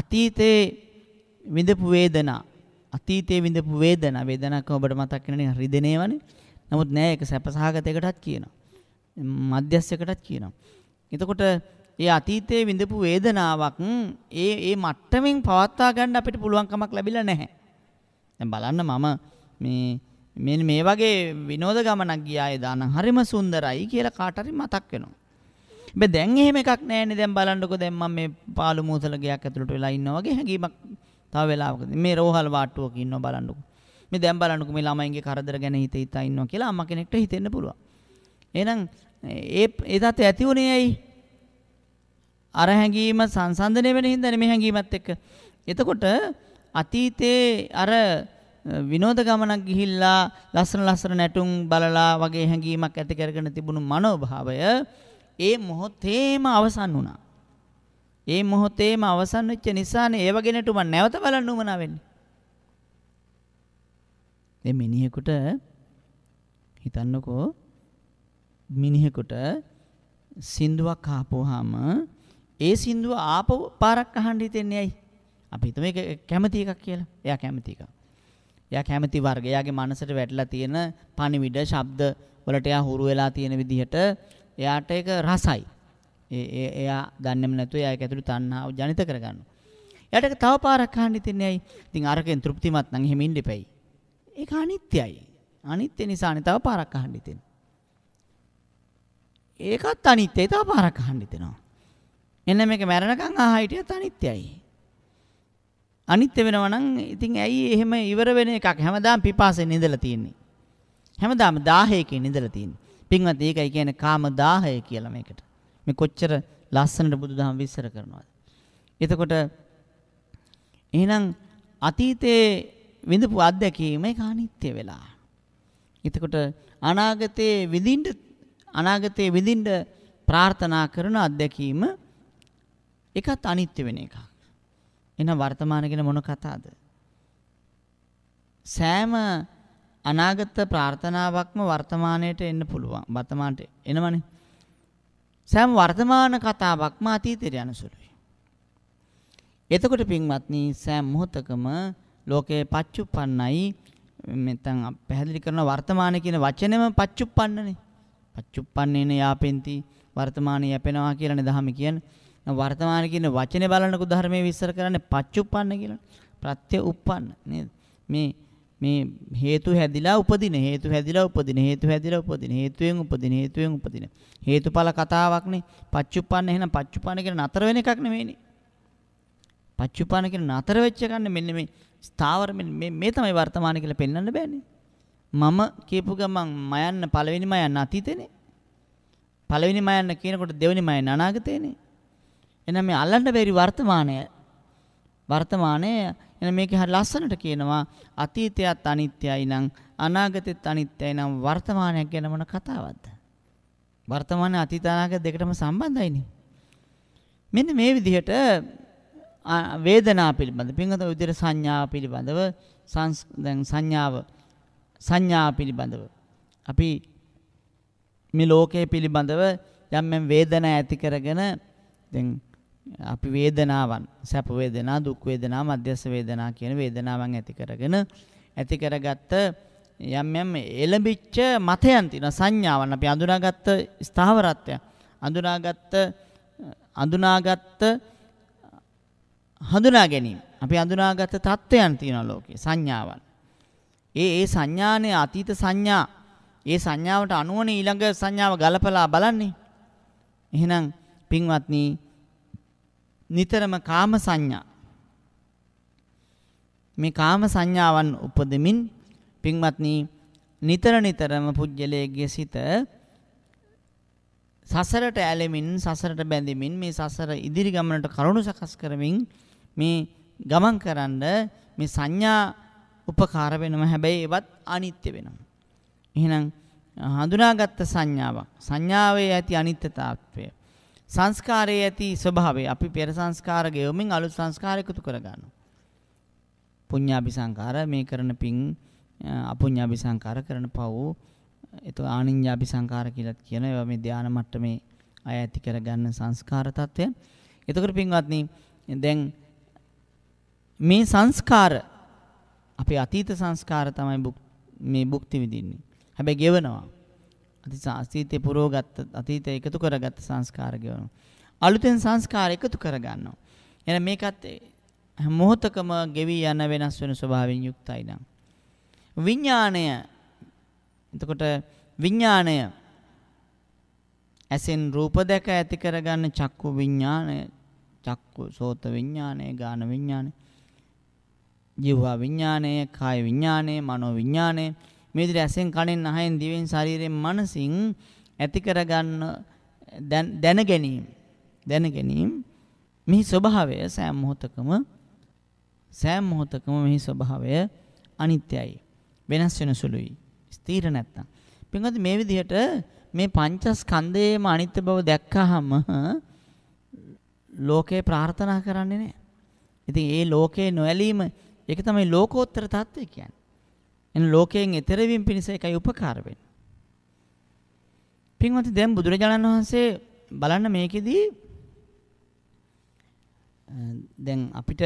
අතීතයේ විඳපු වේදනා අතීතයේ විඳපු වේදනා වේදනාවක් ඔබට මතක් වෙනනේ රිදෙනේවනේ. නමුත් නෑ ඒක සැපසහගතයකටත් කියනවා. මධ්‍යස්යකටත් කියනවා. එතකොට ඒ අතීතයේ විඳපු වේදනාවක් ඒ ඒ මට්ටමින් පවත්වා ගන්න අපිට පුළුවන්කමක් ලැබිලා නැහැ. දැන් බලන්න මම මේ මෙන්න මේ වගේ විනෝද ගමනක් ගියා එදා නම් හරිම සුන්දරයි කියලා කාට හරි මතක් වෙනවා. හැබැයි දැන් එහෙම එකක් නැහැනේ දැන් බලන්නකෝ දැන් මම මේ පාළු මූසල ගයක් ඇතුළට වෙලා ඉන්නා වගේ හැඟීමක් තව වෙලාවක මේ රෝහල් වාට්ටුවක ඉන්නවා බලන්නකෝ මේ දැන් බලන්නකෝ මේ ළමයින්ගේ කරදර ගැන හිත හිතා ඉන්නවා කියලා අම්මා කෙනෙක්ට හිතෙන්න පුළුවන් එහෙනම් ඒ ඒ තත් ඇති උනේ ඇයි අර හැඟීම සංසන්දනය වෙන හින්දානේ මේ හැඟීමත් එක්ක එතකොට අතීතයේ අර විනෝද ගමනක් ගිහිල්ලා ලස්සන ලස්සන නැටුම් බලලා වගේ හැඟීමක් ඇති කරගෙන තිබුණු මනෝභාවය ඒ මොහොතේම අවසන් වුණා. ඒ මොහොතේම අවසන් වෙච්ච නිසානේ ඒ වගේ නැටුම නැවත බලන්න උවමනා වෙන්නේ. මේ මිනිහෙකුට හිතන්නකෝ මිනිහෙකුට සින්දුවක් ආපුවාම ඒ සින්දුව ආපහු පාරක් අහන්න හිතෙන්නේ ඇයි? අපි හිතමු ඒක කැමති එකක් කියලා. එයා කැමති එකක්. එයා කැමති වර්ගය. එයාගේ මනසට වැටලා තියෙන පණිවිඩ, ශබ්ද වලට එයා හුරු වෙලා තියෙන විදිහට එයාට ඒක රසයි. ඒ එයා දන්නේම නැතුව එයා ඒක ඇතුළේ තණ්හාව ජනිත කරගන්නවා. එයාට ඒක තව පාරක් අහන්න ඉතින්නේ ඇයි? ඉතින් අරකෙන් තෘප්තිමත් නම් එහෙම ඉන්න එපයි. ඒක අනිත්‍යයි. අනිත්‍ය නිසානේ තව පාරක් අහන්න ඉතින්. ඒකත් අනිත්‍යයි. තව පාරක් අහන්න ඉතිනවා. එන්න මේක මැරෙනකන් ආහා හිටියත් අනිත්‍යයි. අනිත්‍ය වෙනවා නම් ඉතින් ඇයි එහෙම ඉවර වෙන එකක් හැමදාම පිපාසෙන් ඉඳලා තියෙන්නේ. හැමදාම දාහයකින් ඉඳලා තියෙන්නේ. පින්වත් ඒකයි කියන්නේ කාම දාහය කියලා මේකට. මේ කොච්චර ලස්සනට බුදුදහම විස්තර කරනවද? එතකොට එහෙනම් අතීතයේ විඳපු අත්දැකීම ඒක අනිත්‍ය වෙලා. එතකොට අනාගතයේ විඳින්න අනාගතයේ විඳින්න ප්‍රාර්ථනා කරන අත්දැකීම එකත් අනිත්‍ය වෙන එකක්. එහෙනම් වර්තමාන ගැන මොන කතාවද? සෑම අනාගත ප්‍රාර්ථනාවක්ම වර්තමානයට එන්න පුළුවන්. වර්තමානට එනවනේ. සෑම වර්තමාන කතාවක්ම අතීතයට යනසුළුයි. එතකොට පින්වත්නි සෑම මොහොතකම ලෝකේ පච්චුප්පන්නයි මෙතන පැහැදිලි කරන වර්තමාන කියන වචනේම පච්චුප්පන්නනේ. පච්චුප්පන්නේන යාපෙන්ති වර්තමානයේ යැපෙනවා කියලානේ දහම කියන්නේ. වර්තමාන කියන වචනේ බලනකො ධර්මයේ විස්තර කරන්නේ පච්චුප්පන්න කියලා. ප්‍රත්‍ය උප්පන්න නේද? මේ මේ හේතු හැදිලා උපදින හේතු හැදිලා උපදින හේතු හැදිලා උපදින හේතුයෙන් උපදින හේතුයෙන් උපදින හේතුඵල කතාවක්නේ පච්චුප්පන්න එහෙනම් පච්චුප්පන්න කියන නතර වෙන එකක් නෙමෙයිනේ පච්චුප්පන්න කියන නතර වෙච්ච එකක් මෙන්න මේ ස්ථාවර මේ මේ තමයි වර්තමාන කියලා පෙන්වන්න බෑනේ මම කියපු ගමන් මයන්න පළවෙනි මයන්න අතීතේනේ පළවෙනි මයන්න කියනකොට දෙවෙනි මයන්න අනාගතේනේ එහෙනම් මේ අල්ලන්න බැරි වර්තමානය වර්තමානය එහෙනම් මේක හරි ලස්සනට කියනවා අතීතයත් අනිත්‍යයි නම් අනාගතෙත් අනිත්‍යයි නම් වර්තමානයක් ගැන මොන කතාවක්ද වර්තමාන අතීත අනාගත දෙකටම සම්බන්ධයිනේ මෙන්න මේ විදිහට වේදනාව පිළිබඳ පින්ගත විදිහට සංඥාව පිළිබඳව දැන් සංඥාව සංඥාව පිළිබඳව අපි මේ ලෝකයේ පිළිබඳව යම් යම් වේදනා ඇති කරගෙන දැන් අපි වේදනාවන් සැප වේදනා දුක් වේදනා මධ්‍යස්ථ වේදනා කියන වේදනාවන් ඇති කරගෙන ඇති කරගත්ත යම් යම් එළඹිච්ච මතයන් තින සංඥාවන් අපි අඳුනාගත්ත ස්ථාවරත්වය අඳුනාගත්ත අඳුනාගත්ත හඳුනා ගැනීම අපි අඳුනාගත්ත தත්වයන් තියෙනවා ලෝකේ සංඥාවන් ඒ ඒ සංඥානේ අතීත සංඥා ඒ සංඥාවට අනුවනේ ඊළඟ සංඥාව ගලපලා බලන්නේ එහෙනම් පින්වත්නි නිතරම කාම සංඥා. මේ කාම සංඥාවන් උපදමින් පින්වත්නි නිතර නිතරම පුජ්‍යලයේගේ සිත සසරට ඇලෙමින් සසරට බැඳෙමින් මේ සසර ඉදිරි ගමනට කරුණු සකස් කරමින් මේ ගමන් කරන්න මේ සංඥා උපකාර වෙනවා හැබැයි ඒවත් අනිත්‍ය වෙනවා. එහෙනම් හඳුනාගත්ත සංඥාවක් සංඥාවේ ඇති අනිත්‍යතාවය සංස්කාරයේ ඇති ස්වභාවය අපි පෙර සංස්කාර ගෙවමින් අලුත් සංස්කාර එකතු කරගන්නවා. පුඤ්ඤාභි සංකාර මේ කරන පින් අපුඤ්ඤාභි සංකාර කරන පව් එතකොට ආනිඤ්ඤාභි සංකාර කියලාත් කියන ඒවා මේ ධානා මට්ටමේ අය ඇති කරගන්න සංස්කාර తත්වයන්. එතකොට පින්වත්නි දැන් මේ සංස්කාර අපේ අතීත සංස්කාර තමයි මේ භුක්ති විඳින්නේ. හැබැයි ගෙවනවා. අතීතයේ පුරෝගත්ත අතීතය එකතු කරගත්ත සංස්කාර අලුතෙන් සංස්කාර එකතු කරගන්නවා. එන මේකත් මොහොතකම ගෙවි යන වෙනස් වෙන ස්වභාවයෙන් යුක්තයි නම්. විඥාණය එතකොට විඥාණය ඇසෙන් රූප දැක ඇති කරගන්න චක්කු විඥාණය චක්කු සෝත විඥාණය ගාන විඥාණය ජීවා විඥාණය කාය විඥාණය මනෝ විඥාණය මේ විදිහට ඇසෙන් කනෙන් නහයෙන් දිවෙන් ශරීරයෙන් මනසින් ඇති කරගන්න දැන ගැනීම දැන ගැනීම මෙහි ස්වභාවය සෑම මොහොතකම සෑම මොහොතකම මෙහි ස්වභාවය අනිත්‍යයි වෙනස් වෙන සුළුයි ස්ථිර නැත්තම් පින්වත් මේ විදිහට මේ පංචස්කන්ධයේම අනිත්‍ය බව දැක්කහම ලෝකේ ප්‍රාර්ථනා කරන්නේ නැහැ. ඉතින් ඒ ලෝකේ නොඇලීම ඒක තමයි ලෝකෝත්තර தত্ত্বය කියන්නේ. එන ලෝකයෙන් එතර වීම පිණිස එකයි උපකාර වෙන්නේ. පින්වත්නි දැන් බුදුරජාණන් වහන්සේ බලන්න මේකෙදී දැන් අපිට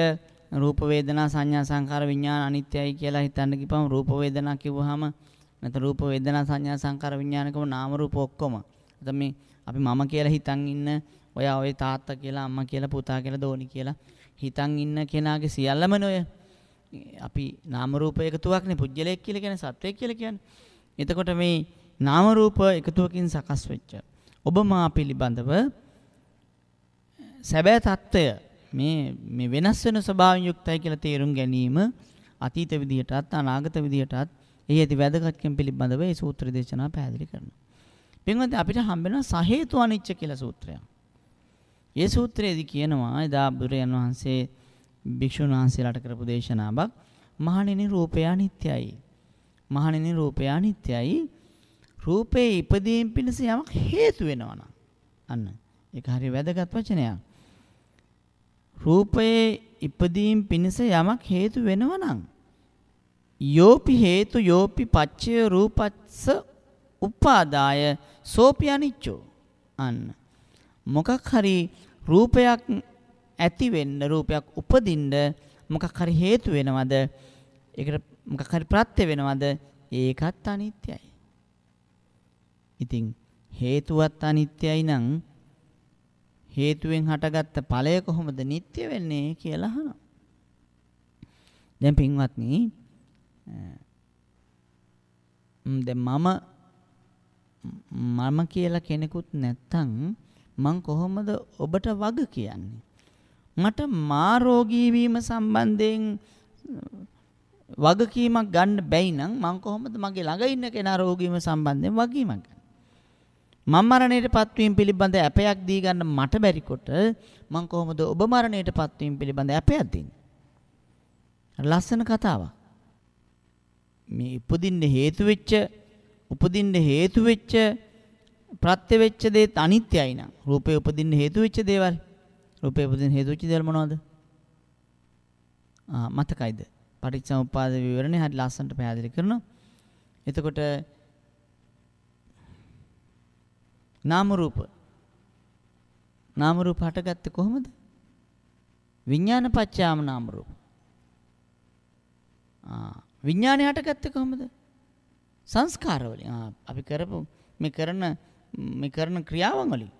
රූප වේදනා සංඥා සංකාර විඥාන අනිත්‍යයි කියලා හිතන්න කිව්වම රූප වේදනා කිව්වහම නැත්නම් රූප වේදනා සංඥා සංකාර විඥානකම නාම රූප ඔක්කොම. නැත්නම් මේ අපි මම කියලා හිතන් ඉන්න ඔය ඔය තාත්තා කියලා අම්මා කියලා පුතා කියලා දෝනි කියලා හිතන් ඉන්න කෙනාගේ සියල්ලමනේ ඔය අපි නාම රූප එකතුවක්නේ පුජ්‍යලයක් කියලා කියන්නේ සත්වයක් කියලා කියන්නේ. එතකොට මේ නාම රූප එකතුවකින් සකස් වෙච්ච ඔබ මා පිළිබඳව සැබෑ తত্ত্বය මේ මේ වෙනස් වෙන ස්වභාවයෙන් යුක්තයි කියලා තේරුම් ගැනීම අතීත විදියටත් අනාගත විදියටත් එහි ඇති වැදගත්කම් පිළිබඳව මේ සූත්‍ර දේශනා පැහැදිලි කරනවා. පින්වත් අපිට හම්බෙනවා සහේතු අනිච්ච කියලා සූත්‍රයක්. මේ සූත්‍රයේදී කියනවා එදා බුදුරජාණන් වහන්සේ භික්ෂුන් වහන්සේලාට කරපු දේශනාවක් මහණෙනි රූපය අනිත්‍යයි. මහණෙනි රූපය අනිත්‍යයි. රූපේ ඉපදීම පිණිස යමක් හේතු වෙනවා අන්න ඒක හරිය වැදගත් වචනයක්. රූපයේ ඉපදීම පිණිස යමක් හේතු වෙනවා නම් යෝපි හේතු යෝපි පච්චය රූපස්ස උපාදාය සෝපි අනිච්චෝ අන්න මොකක් හරි රූපයක් ඇති වෙන්න රූපයක් උපදින්න මොකක් හරි හේතු වෙනවද? ඒකට මොකක් හරි ප්‍රත්‍ය වෙනවද? ඒකත් අනිත්‍යයි. ඉතින් හේතුවත් අනිත්‍යයි නම් හේතුවෙන් හටගත්ත ඵලය කොහොමද නිට්ටය වෙන්නේ කියලා අහනවා. දැන් පින්වත්නි දැන් මම මම කියලා කෙනෙකුත් නැත්තම් මං කොහොමද ඔබට වග කියන්නේ? මට මා රෝගී වීම සම්බන්ධයෙන් වගකීමක් ගන්න බැයි නම් මං කොහොමද මගේ ළඟ ඉන්න කෙනා රෝගීව සම්බන්ධයෙන් වගකීමක් ගන්න? මම මරණයටපත් වීම පිළිබඳ ඇපයක් දී ගන්න මට බැරිකොට මං කොහොමද ඔබ මරණයටපත් වීම පිළිබඳ ඇපයක් දෙන්නේ? ලස්සන කතාවක්. මේ උපදින්න හේතු වෙච්ච උපදින්න හේතු වෙච්ච ප්‍රත්‍ය වෙච්ච දේ අනිත්‍යයි නං. රූපේ උපදින්න හේතු වෙච්ච දේවල්. රූපේ උපදින හේතු වෙච්ච දේවල් මොනවද? ආ මතකයිද? පටිච්චසමුප්පාද විවරණේ හරි ලස්සනට පැහැදිලි කරනවා. එතකොට නාම රූප නාම රූප හටගත්තේ කොහොමද? විඥාන පත්‍යාම නාම රූප. ආ විඥානේ හටගත්තේ කොහොමද? සංස්කාර වලින්. අපි කරපු මේ කරන මේ කරන ක්‍රියාවන් වලින්.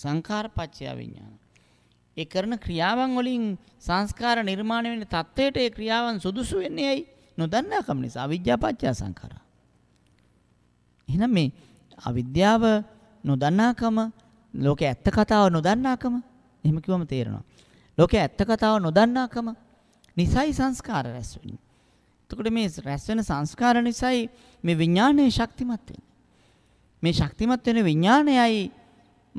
සංඛාරපච්චය විඥාන. ඒ කරන ක්‍රියාවන් වලින් සංස්කාර නිර්මාණය වෙන තත්වයට ඒ ක්‍රියාවන් සුදුසු වෙන්නේ ඇයි? නොදන්නාකම නිසා අවිද්‍යාපච්චය සංඛාරා. එහෙනම් මේ අවිද්‍යාව නොදන්නාකම ලෝකේ ඇත්ත කතාව නොදන්නාකම එහෙම කිව්වම තේරෙනවා. ලෝකේ ඇත්ත කතාව නොදන්නාකම නිසයි සංස්කාර රැස් වෙන්නේ. එතකොට මේ රැස් වෙන සංස්කාර නිසයි මේ විඥානයේ ශක්තිමත් වෙන්නේ. මේ ශක්තිමත් වෙන විඥානයයි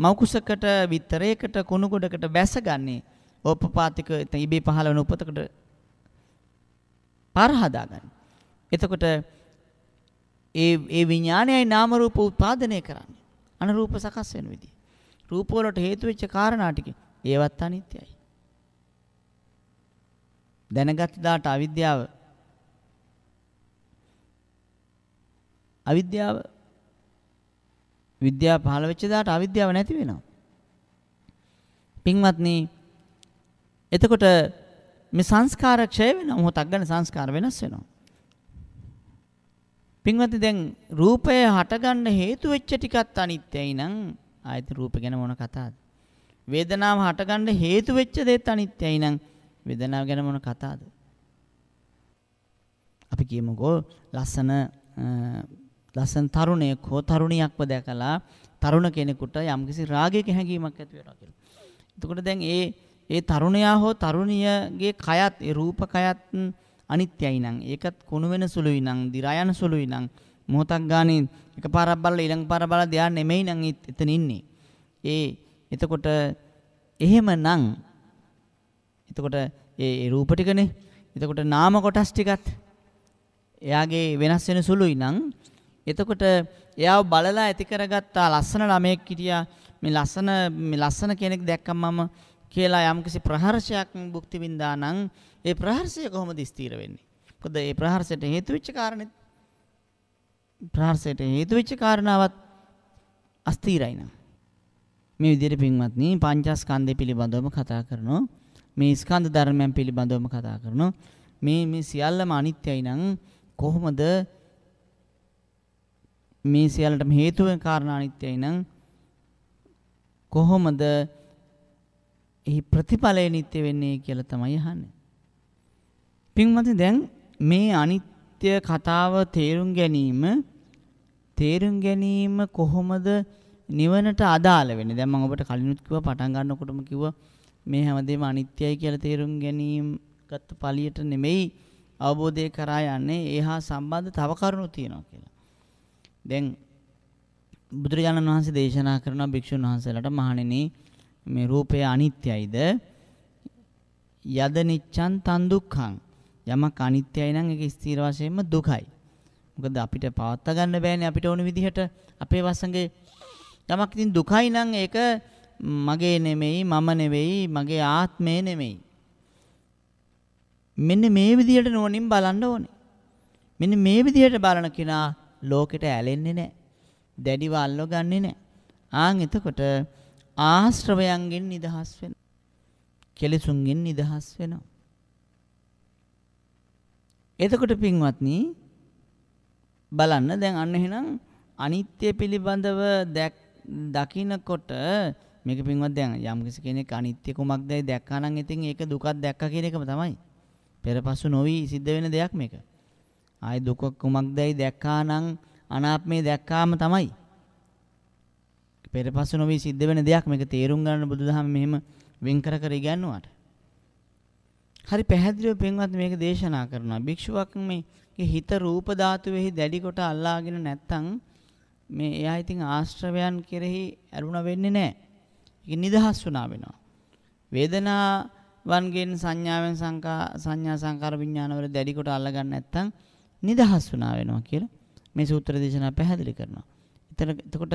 මෞකුසකට විතරයකට කුණු ගොඩකට බැසගන්නේ ඕපපාතික ඉබේ පහළ වෙන උපතකට පාර හදාගන්න. එතකොට ඒ ඒ විඥානයයි නාම රූප උත්පාදනය කරන්නේ. අනුරූප සකස් වෙන විදිය. රූප වලට හේතු වෙච්ච කාරණා ටික ඒවත් අනිත්‍යයි. දැනගත් දාට අවිද්‍යාව අවිද්‍යාව විද්‍යාව පහළ වෙච්ච දාට අවිද්‍යාව නැති වෙනවා. පින්වත්නි එතකොට මේ සංස්කාර ක්ෂය වෙනවා මොහොතක් ගන්න සංස්කාර වෙනස් වෙනවා. පින්වත්නි දැන් රූපය හටගන්න හේතු වෙච්ච ටිකත් අනිත්‍යයි නම් ආයත රූප ගැන මොන කතාවද? වේදනාව හටගන්න හේතු වෙච්ච දේත් අනිත්‍යයි නම් වේදනාව ගැන මොන කතාවද? අපි කියමුකෝ ලස්සන ලස්සන තරුණයෙක් හෝ තරුණියක්ව දැකලා තරුණ කෙනෙකුට යම්කිසි රාගයක හැඟීමක් ඇති වෙනවා කියලා. එතකොට දැන් ඒ ඒ තරුණයා හෝ තරුණියගේ කයත් ඒ රූප කයත් අනිත්‍යයි නං ඒකත් කුණු වෙන සුළුයි නං දිරා යන සුළුයි නං මොහොතක් ගානේ එකපාරක් බලලා ඊළඟ පාර බලලා දෙයක් නෙමෙයි නං එතන ඉන්නේ ඒ එතකොට එහෙමනම් එතකොට ඒ රූප ටිකනේ එතකොට නාම කොටස් ටිකත් එයාගේ වෙනස් වෙන සුළුයි නං එතකොට එයාව බලලා ඇති කරගත්තා ලස්සන ළමයෙක් හිටියා. මේ ලස්සන මේ ලස්සන කෙනෙක් දැක්කම මම කියලා යම්කිසි ප්‍රහර්ෂයක් භුක්ති විඳා නම් ඒ ප්‍රහර්ෂය කොහොමද ස්ථිර වෙන්නේ? මොකද ඒ ප්‍රහර්ෂයට හේතු වෙච්ච කාරණෙත් ප්‍රහර්ෂයට හේතු වෙච්ච කාරණාවත් අස්ථිරයි නම්. මේ විදිහට පින්වත්නි පංචස්කන්ධය පිළිබඳවම කතා කරනවා. මේ ස්කන්ධ ධර්මයන් පිළිබඳවම කතා කරනවා. මේ මේ සියල්ලම අනිත්‍යයි නම් කොහොමද මේ සියල්ලටම හේතු වෙන කාරණා අනිත්‍යයි නම් කොහොමද එහි ප්‍රතිඵලය නිත්‍ය වෙන්නේ කියලා තමයි අහන්නේ. පින්වත්නි දැන් මේ අනිත්‍ය කතාව තේරුම් ගැනීම තේරුම් ගැනීම කොහොමද නිවනට අදාළ වෙන්නේ? දැන් මම ඔබට කලිනුත් කිව්වා පටන් ගන්නකොටම කිව්වා මේ හැමදේම අනිත්‍යයි කියලා තේරුම් ගැනීම ගත්ත පළියට නෙමෙයි අවබෝධය කරා යන්නේ ඒහා සම්බන්ධ තව කරුණු තියෙනවා කියලා. දැන් බුදුරජාණන් වහන්සේ දේශනා කරන භික්ෂුන් වහන්සේලාට මහණෙනි මේ රූපය අනිත්‍යයිද යද නිච්ඡන් තන් දුක්ඛං යමක් අනිත්‍යයි නම් ඒක ස්ථිර වශයෙන්ම දුකයි මොකද අපිට පවත්වා ගන්න බෑනේ අපිට ඕන විදිහට අපේ වසඟේ යමක් ඉතින් දුකයි නම් ඒක මගේ නෙමෙයි මම නෙවෙයි මගේ ආත්මය නෙමෙයි මෙන්න මේ විදිහට නුවණින් බලන්න ඕනේ මෙන්න මේ විදිහට බලන කෙනා ලෝකෙට ඇලෙන්නේ නැහැ. දැඩිව අල්ලගන්නේ නැහැ. ආන් එතකොට ආශ්‍රවයන්ගෙන් නිදහස් වෙනවා. කෙලෙසුන්ගෙන් නිදහස් වෙනවා. එතකොට පින්වත්නි බලන්න දැන් අන්න එහෙනම් අනිත්‍ය පිළිබඳව දැක් දකින්නකොට මේක පින්වත් දැන් යම්කිසි කෙනෙක් අනිත්‍ය කුමක්දයි දැක්කා නම් ඉතින් ඒක දුකක් දැක්කා කියන එකම තමයි. පෙරපසු නොවි සිද්ධ වෙන දෙයක් මේක. ආයි දුක කුමක්දයි දැක්කා නම් අනාත්මේ දැක්කාම තමයි. පෙරපස නොවි සිද්ධ වෙන දෙයක් මේක තේරුම් ගන්න බුදුදහම මෙහෙම වෙන් කර කර ඉගන්නුවාට. හරි පැහැදිලිව පින්වත් මේක දේශනා කරනවා. භික්ෂුවක් මේ හිත රූප ධාතුවේහි දැඩි කොට අල්ලාගෙන නැත්තම් මේ එයා ඉතින් ආශ්‍රවයන් කෙරෙහි ඇලුන වෙන්නේ නැහැ. ඒක නිදහස් වුණා වෙනවා. වේදනාවන්ගෙන් සංඥාවෙන් සංකා සංඥා සංකාර විඥානවල දැඩි කොට අල්ලගන්න නැත්තම් නිදහස් වුණා වෙනවා කියලා මේ සූත්‍ර දේශනා පැහැදිලි කරනවා. එතන එතකොට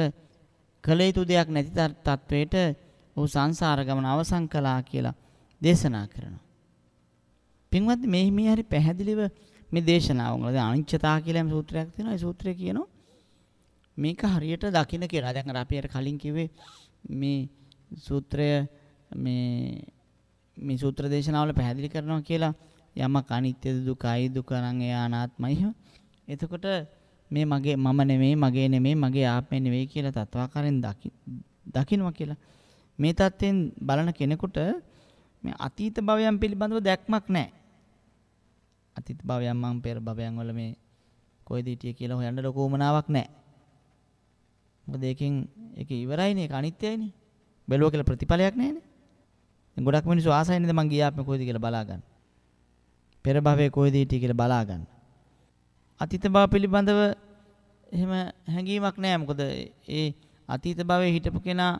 කළ යුතු දෙයක් නැති තත්වයට ඔහු සංසාර ගමන අවසන් කළා කියලා දේශනා කරනවා. පින්වත් මේ මේ හරි පැහැදිලිව මේ දේශනාව වල දැන් අනිච්චතා කියලා මේ සූත්‍රයක් තියෙනවා. ඒ සූත්‍රය කියනවා මේක හරියට දකින්න කියලා. දැන් අපි අර කලින් කිව්වේ මේ සූත්‍රය මේ මේ සූත්‍ර දේශනාවල පැහැදිලි කරනවා කියලා යමක් අනිත්‍යද දුකයි දුක නම් ඒ අනාත්මයි. එතකොට මේ මගේ මම නෙමෙයි මගේ නෙමෙයි මගේ ආත්මය නෙමෙයි කියලා තත්වාකාරයෙන් දකින්නවා කියලා. මේ தත්යෙන් බලන කෙනෙකුට මේ අතීත භවයන් පිළිබඳව දැක්මක් නැහැ. අතීත භවයන් මං පෙර භවයන් වල මේ කොයිද හිටියේ කියලා හොයන්න ලොකු උමනාවක් නැහැ. මොකද ඒකෙන් ඒක ඉවරයිනේ ඒක අනිත්‍යයිනේ. බැලුවා කියලා ප්‍රතිඵලයක් නැහැනේ. ගොඩක් මිනිස්සු ආසයිනේ මං ගියාපේ කොයිද කියලා බලා ගන්න. පෙර භවයේ කොහෙද හිටියේ කියලා බලා ගන්න. අතීත භව පිළිබඳව එහෙම හැඟීමක් නැහැ. මොකද ඒ අතීත භවයේ හිටපු කෙනා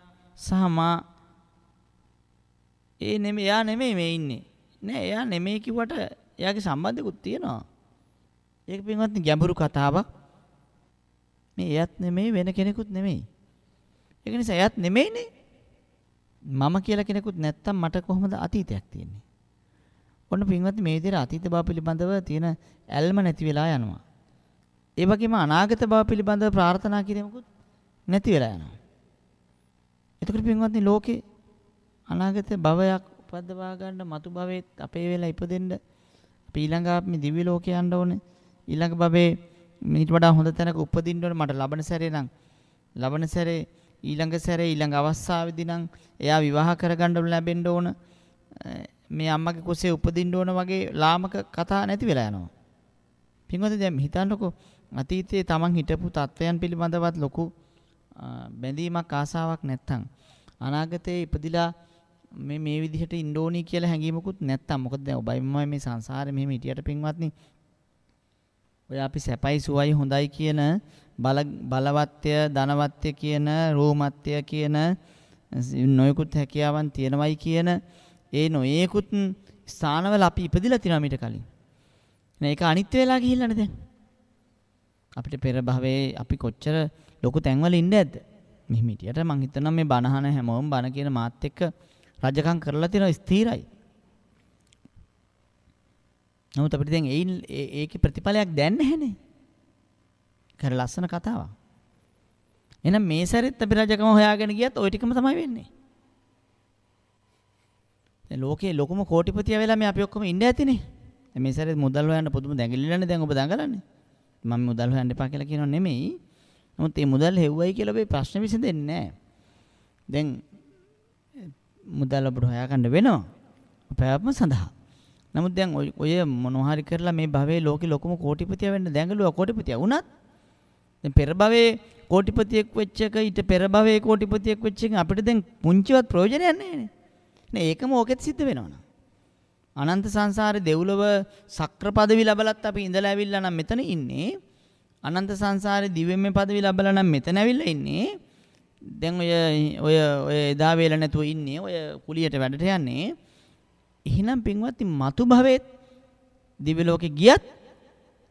සහ මා ඒ නෙමෙයි යා නෙමෙයි මේ ඉන්නේ. නෑ එයා නෙමෙයි කිව්වට එයාගේ සම්බන්ධකුත් තියෙනවා. ඒක පින්වත්නි ගැඹුරු කතාවක්. මේ එයත් නෙමෙයි වෙන කෙනෙකුත් නෙමෙයි. ඒක නිසා එයත් නෙමෙයිනේ. මම කියලා කෙනෙකුත් නැත්තම් මට කොහොමද අතීතයක් තියෙන්නේ? ඔන්න පින්වත් මේ විදිහට අතීත බව පිළිබඳව තියෙන ඇල්ම නැති වෙලා යනවා. ඒ වගේම අනාගත බව පිළිබඳව ප්‍රාර්ථනා කිරීමකුත් නැති වෙලා යනවා. එතකොට පින්වත්නි ලෝකේ අනාගත භවයක් උපදවා ගන්න මතු භවෙත් අපේ වෙලා ඉපදෙන්න අපි ඊළඟ ආත්මෙ දිව්‍ය ලෝකේ යන්න ඕනේ. ඊළඟ භවයේ මීට වඩා හොඳ තැනක උපදින්න ඕනේ මට ලබන සැරේ නම් ලබන සැරේ ඊළඟ සැරේ ඊළඟ අවස්ථාවේදී නම් එයා විවාහ කරගන්න ලැබෙන්න ඕන. මේ අම්මගේ කුසේ උපදින්න ඕන වගේ ලාමක කතා නැති වෙලා යනවා. පින්වත දැන් හිතන්නකෝ අතීතයේ Taman හිටපු තත්වයන් පිළිබඳවත් ලොකු බැඳීමක් ආසාවක් නැත්තම් අනාගතයේ ඉපදිලා මේ මේ විදිහට ඉන්න ඕනි කියලා හැඟීමකුත් නැත්තම් මොකද දැන් ඔබයි මමයි මේ සංසාරේ මෙහෙම හිටියට පින්වත්නි ඔය අපි සැපයි සුවයි හොඳයි කියන බල බලවත්ය ධනවත්ය කියන රෝමත්ය කියන නොයෙකුත් හැකියාවන් තියෙනවයි කියන ඒ නොයේකුත් ස්ථානවල අපි ඉපදිලා තියෙනවා මීට කලින්. නේ ඒක අනිත් වෙලා ගිහිල්ලානේ දැන්. අපිට පෙර භවයේ අපි කොච්චර ලොකු තැන්වල ඉන්න ඇද්ද? මෙහෙම හිටියට මං හිතනවා මේ බණහන හැමෝම බණ කියන මාත් එක්ක රජකම් කරලා තියෙනවා ස්ථිරයි. නමුත් අපිට දැන් ඒ ඒකේ ප්‍රතිඵලයක් දැන් නැහැනේ. කර ලස්සන කතාවක්. එහෙනම් මේ සැරෙත් අපි රජකම හොයාගෙන ගියත් ওই ටිකම තමයි වෙන්නේ. ලෝකේ ලොකම කෝටිපතිය වෙලා මේ අපි ඔක්කොම ඉන්න ඇතිනේ. මේ සැරේ මුදල් හොයන්න පුදුම දැඟලිලානේ දැන් ඔබ දඟලන්නේ. මම මුදල් හොයන්න එපා කියලා කියනව නෙමෙයි. නමුත් මේ මුදල් හෙව්වයි කියලා ඔබේ ප්‍රශ්න විසඳෙන්නේ නැහැ. දැන් මුදල් ඔබට හොයාගන්න වෙනවා. පැවැත්ම සඳහා. නමුත් දැන් ඔය මොනවා හරි කරලා මේ භවයේ ලෝකෙ ලොකුම කෝටිපතිය වෙන්න දැඟලුවා කෝටිපතිය වුණත් දැන් පෙර භවයේ කෝටිපතියෙක් වෙච්ච එක ඊට පෙර භවයේ කෝටිපතියෙක් වෙච්ච එක අපිට දැන් පුංචිවත් ප්‍රයෝජනයක් නැහැ නේ. නේ ඒකම ඕකෙත් සිද්ධ වෙනවනම්. අනන්ත සංසාරේ දෙව්ලොව සක්‍ර පදවි ලැබලත් අපි ඉඳලා ඇවිල්ලා නම් මෙතන ඉන්නේ. අනන්ත සංසාරේ දිව්‍යමය පදවි ලැබලා නම් මෙතන ඇවිල්ලා ඉන්නේ. දැන් ඔය ඔය ඔය එදා වේල නැතුව ඉන්නේ ඔය කුලියට වැඩට යන්නේ. එහෙනම් පින්වත්නි මතු භවෙත් දිව්‍ය ලෝකෙ ගියත්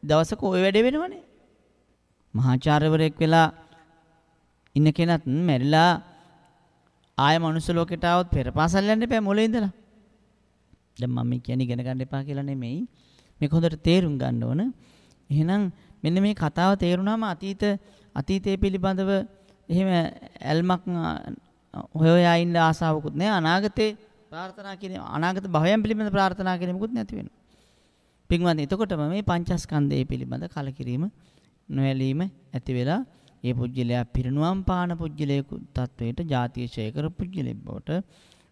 දවසක ওই වැඩේ වෙනවනේ. මහාචාර්යවරයෙක් වෙලා ඉන්න කෙනත් මැරිලා ආය මනුස්ස ලෝකෙට આવොත් පෙර පාසල් යන්න එපා මොලේ ඉඳලා. දැන් මම කියන්නේ ඉගෙන ගන්න එපා කියලා නෙමෙයි. මේක හොඳට තේරුම් ගන්න ඕන. එහෙනම් මෙන්න මේ කතාව තේරුණාම අතීත අතීතයේ පිළිබඳව එහෙම ඇල්මක් හොයලා ඉන්න ආසාවකුත් නැහැ. අනාගතේ ප්‍රාර්ථනා කිරීම අනාගත භවයන් පිළිබඳ ප්‍රාර්ථනා කිරීමකුත් නැති වෙනවා. පින්වත්නි, එතකොටම මේ පංචස්කන්ධය පිළිබඳ කලකිරීම නොඇලීම ඇති වෙලා ඒ පුජ්‍යලයා පිරිනුවම් පාන පුජ්‍යලයකු තත්වයට ජාතිශය කර පුජ්‍යලෙක් බවට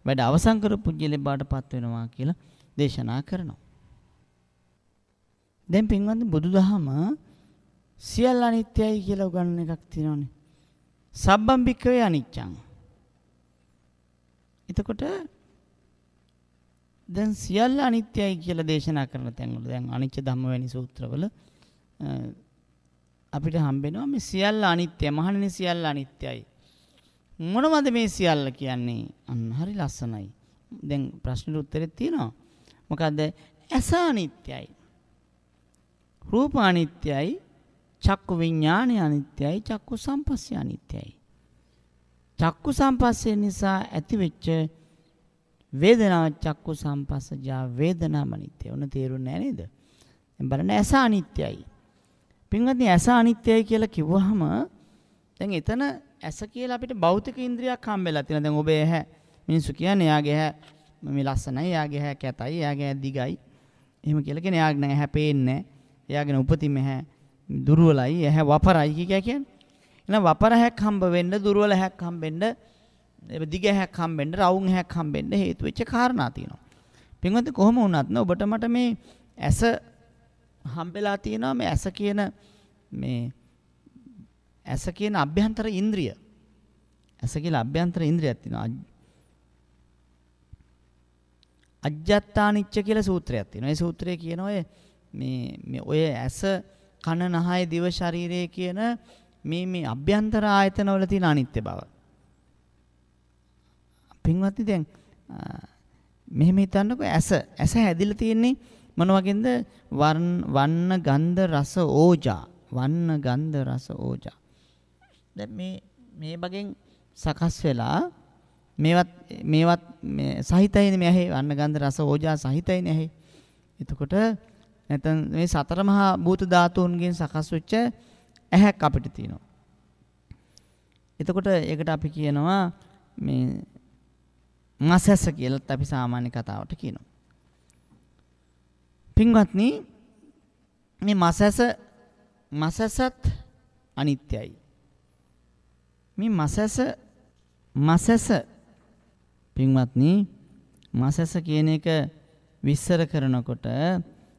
වැඩ අවසන් කර පුජ්‍යලෙක් බවට පත් වෙනවා කියලා දේශනා කරනවා. දැන් පින්වත්නි බුදුදහම සියල්ල අනිත්‍යයි කියලා උගන්වන එකක් තියෙනවානේ. සබ්බම් භික්කවේ අනිච්චං. එතකොට දැන් සියල්ල අනිත්‍යයි කියලා දේශනා කරන තැන්වල දැන් අනිච්ච ධම්ම වැනි සූත්‍රවල අපිට හම්බෙනවා මේ සියල්ල අනිත්‍ය මහණෙනි සියල්ල අනිත්‍යයි. මොනවද මේ සියල්ල කියන්නේ? අන්න හරි ලස්සනයි. දැන් ප්‍රශ්නෙට උත්තරේ තියෙනවා. මොකද්ද? ඇස අනිත්‍යයි. රූප අනිත්‍යයි. චක්කු විඥානය අනිත්‍යයි. චක්කු සම්පස්ය අනිත්‍යයි. චක්කු සම්පස්සේ නිසා ඇතිවෙච්ච වේදනාව චක්කු සම්පස්සජා වේදනාම අනිත්‍යයි. උන තේරුන්නේ නැහැ නේද? දැන් බලන්න ඇස අනිත්‍යයි. පින්වත්නි ඇස අනිත්‍යයි කියලා කිව්වහම දැන් එතන ඇස කියලා අපිට භෞතික ඉන්ද්‍රියක් හම්බෙලා තියෙනවා. දැන් ඔබේ ඇහැ මිනිස්සු කියන්නේ එයාගේ ඇහැ මේ ලස්සනයි, එයාගේ ඇහැ කැතයි, එයාගේ ඇහැ දිගයි. එහෙම කියලා කියන එයාගේ නෑ ඇහැ පේන්නේ නෑ. එයාගෙන උපතින් ඇහැ දුර්වලයි, ඇහැ වපරයි කිය කියන්නේ. එහෙනම් වපර ඇහැක් හම්බ වෙන්න, දුර්වල ඇහැක් හම්බෙන්න, දිග ඇහැක් හම්බෙන්න, රවුම් ඇහැක් හම්බෙන්න හේතු වෙච්ච කාරණා තියෙනවා. පින්වත්නි කොහොම වුණත් ඔබට මට මේ ඇස හම්බෙලා තියෙනවා මේ ඇස කියන මේ ඇස කියන අභ්‍යන්තර ඉන්ද්‍රිය. ඇස කියලා අභ්‍යන්තර ඉන්ද්‍රියක් තියෙනවා. අජ්ජත්තානිච්ච කියලා සූත්‍රයක් තියෙනවා. ඒ සූත්‍රය කියන ඔය මේ මේ ඔය ඇස කන නහය දිව ශරීරය කියන මේ මේ අභ්‍යන්තර ආයතනවල තියෙන අනිත්‍ය බව. පින්වත්නි දැන් මෙහෙම හිතන්නකෝ ඇස ඇස හැදිලා තියෙන්නේ මොන වගේද වන්න ගන්ධ රස ඕජා වන්න ගන්ධ රස ඕජා දැන් මේ මේ බගෙන් සකස් වෙලා මේවත් මේවත් මේ සහිතයිනේ මේ ඇහි වන්න ගන්ධ රස ඕජා සහිතයිනේ ඇහි එතකොට නැත්නම් මේ සතර මහා භූත ධාතුන්ගෙන් සකස් වෙච්ච ඇහැක් අපිට තියෙනවා එතකොට ඒකට අපි කියනවා මේ මසස කියලා අපි සාමාන්‍ය කතාවට කියනවා පින්වත්නි මේ මස් ඇස මස් ඇසත් අනිත්‍යයි. මේ මස් ඇස මස් ඇස පින්වත්නි මස් ඇස කියන එක විස්තර කරනකොට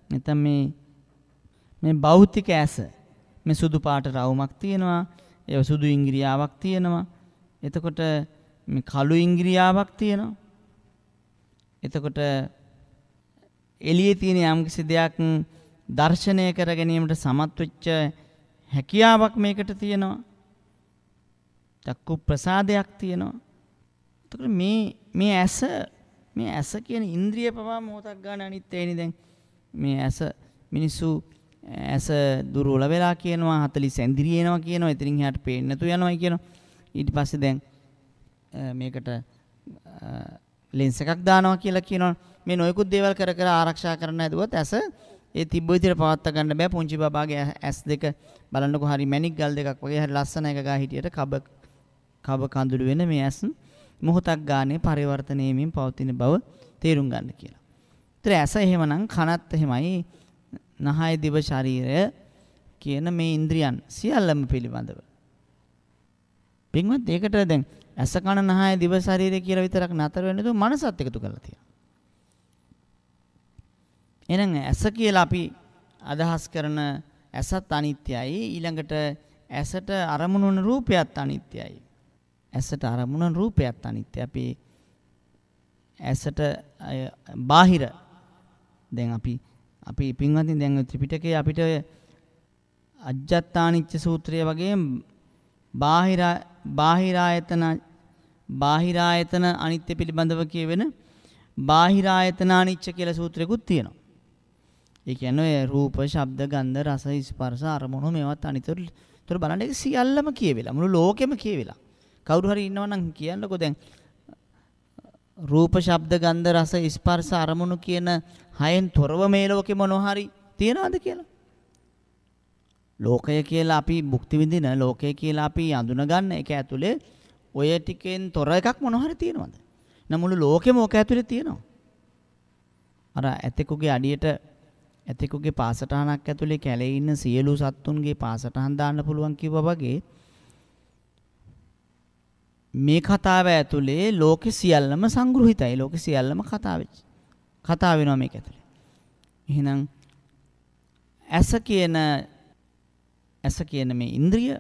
නැත්නම් මේ මේ භෞතික ඇස මේ සුදු පාට රවුමක් තියෙනවා ඒ සුදු ඉංග්‍රියාවක් තියෙනවා එතකොට මේ කළු ඉංග්‍රියාවක් තියෙනවා එතකොට එළියේ තියෙන යම්කිසි දෙයක් දර්ශනය කර ගැනීමට සමත් වෙච්ච හැකියාවක් මේකට තියෙනවා. චක්කු ප්‍රසාදයක් තියෙනවා. එතකොට මේ මේ ඇස මේ ඇස කියන ඉන්ද්‍රිය පවා මොහොතක් ගන්න අනිත් ඒනි දැන් මේ ඇස මිනිස්සු ඇස දුර්වල වෙලා කියනවා 40 ඇඳිරි එනවා කියනවා එතනින් එහාට පේන්නේ නැතු යනවා කියනවා ඊට පස්සේ දැන් මේකට ලෙන්ස් එකක් දානවා කියලා කියනවා මේ නොයෙකුත් දේවල් කර කර ආරක්ෂා කරන්න ඇදුවොත් ඇස ඒ තිබ්බ විදිහට පවත්වා ගන්න බෑ පුංචි බබාගේ ඇස් දෙක බලන්නකො හරි මැණික් ගල් දෙකක් වගේ හරි ලස්සන එක ගා හිටියට කබ කබ කඳුළු වෙන මේ ඇස් මොහොතක් ගානේ පරිවර්තනය වෙමින් පවතින බව තේරුම් ගන්න කියලා. ඒතර ඇස එහෙමනම් කනත් එහෙමයි නහය දිව ශරීරය කියන මේ ඉන්ද්‍රියන් සියල්ලම පිළිබඳව. පින්වත් ඒකට දැන් ඇස කන නහය දිව ශරීරය කියලා විතරක් නතර වෙන්නේ දු මනසත් එකතු කරලා තියෙනවා. එහෙනම් ඇස කියලා අපි අදහස් කරන ඇසත් අනිත්‍යයි ඊළඟට ඇසට අරමුණු වන රූපයත් අනිත්‍යයි ඇසට අරමුණු වන රූපයත් අනිත්‍යයි අපි ඇසට බාහිර දැන් අපි අපි පින්වත්නි දැන් ත්‍රිපිටකයේ අපිට අජ්ජත්තානිච්ච සූත්‍රය වගේ බාහිර බාහිරායතන බාහිරායතන අනිත්‍ය පිළිබඳව කියවෙන බාහිරායතනානිච්ච කියලා සූත්‍රයකුත් තියෙනවා ඒ කියන්නේ රූප, ශබ්ද, ගන්ධ, රස, ස්පර්ශ, අරමුණු මේවත් අනිතර ඒතර බලන්න ඒක සියල්ලම කියවිලා. මුළු ලෝකෙම කියවිලා. කවුරු හරි ඉන්නවා නම් කියන්නකෝ දැන් රූප, ශබ්ද, ගන්ධ, රස, ස්පර්ශ, අරමුණු කියන හයෙන් තොරව මේ ලෝකෙ මොනවා හරි තියනවද කියලා? ලෝකය කියලා අපි භුක්ති විඳින ලෝකය කියලා අපි අඳුනගන්න ඒක ඇතුලේ ඔය ටිකෙන් තොර එකක් මොනවා හරි තියනවද? නම් මුළු ලෝකෙම ඕක ඇතුලේ තියෙනවා. අර ඇතෙකුගේ අඩියට ඇතෙකුගේ පාසටහනක් ඇතුලේ කැලේ ඉන්න සියලු සත්තුන්ගේ පාසටහන් දාන්න පුළුවන් කිව්වා වගේ මේ කතාව ඇතුලේ ලෝක සියල්ලම සංග්‍රහිතයි ලෝක සියල්ලම කතා වෙච්ච කතා වෙනවා මේක ඇතුලේ එහෙනම් ඇස කියන ඇස කියන මේ ඉන්ද්‍රිය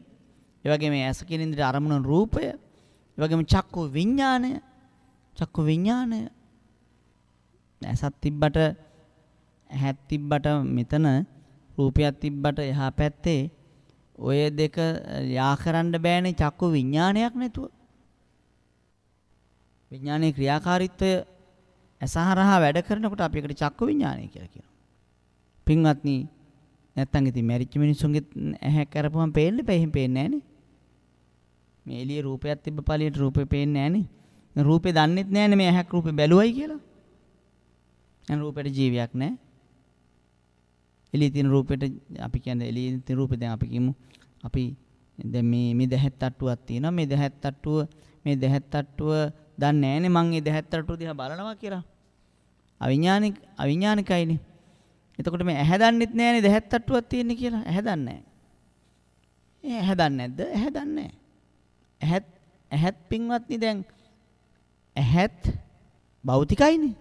ඒ වගේම මේ ඇස කියන ඉන්ද්‍රිය අරමුණ රූපය ඒ වගේම චක්කු විඥාණය චක්කු විඥාණය ඇසත් තිබ්බට ඇහත් තිබ්බට මෙතන රූපයක් තිබ්බට එහා පැත්තේ ඔය දෙක යා කරන්න බෑනේ චක්කු විඥානයක් නැතුව. විඥානයේ ක්‍රියාකාරීත්වය අසහරහා වැඩ කරනකොට අපි ඒකට චක්කු විඥානය කියලා කියනවා. පින්වත්නි නැත්තම් ඉතින් මැරිච්ච මිනිස්සුන්ගේ ඇහැ කරපුවම පේන්නේ පෙහින් පේන්නේ නැහනේ. මේ එළියේ රූපයක් තිබ්බ පළියට රූපේ පේන්නේ නැහනේ. රූපේ දන්නෙත් නැහනේ මේ ඇහැක් රූපේ බැලුවයි කියලා. දැන් රූපෙට ජීවියක් නැහැ. එළියේ තියෙන රූපෙට අපි කියන්නේ එළියේ තියෙන රූපේ දැන් අපි කියමු අපි දැන් මේ මේ දැහැත් තට්ටුවක් තියෙනවා මේ දැහැත් තට්ටුව මේ දැහැත් තට්ටුව දන්නේ නැහනේ මං මේ දැහැත් තට්ටුව දිහා බලනවා කියලා අවිඥානික අවිඥානිකයිනේ එතකොට මේ ඇහැ දන්නෙත් නැහනේ දැහැත් තට්ටුවක් තියෙන්නේ කියලා ඇහැ දන්නේ නැහැ ඇහැ දන්නේ නැද්ද ඇහැ දන්නේ නැහැ ඇහත් ඇහත් පින්වත්නි දැන් ඇහත් භෞතිකයිනේ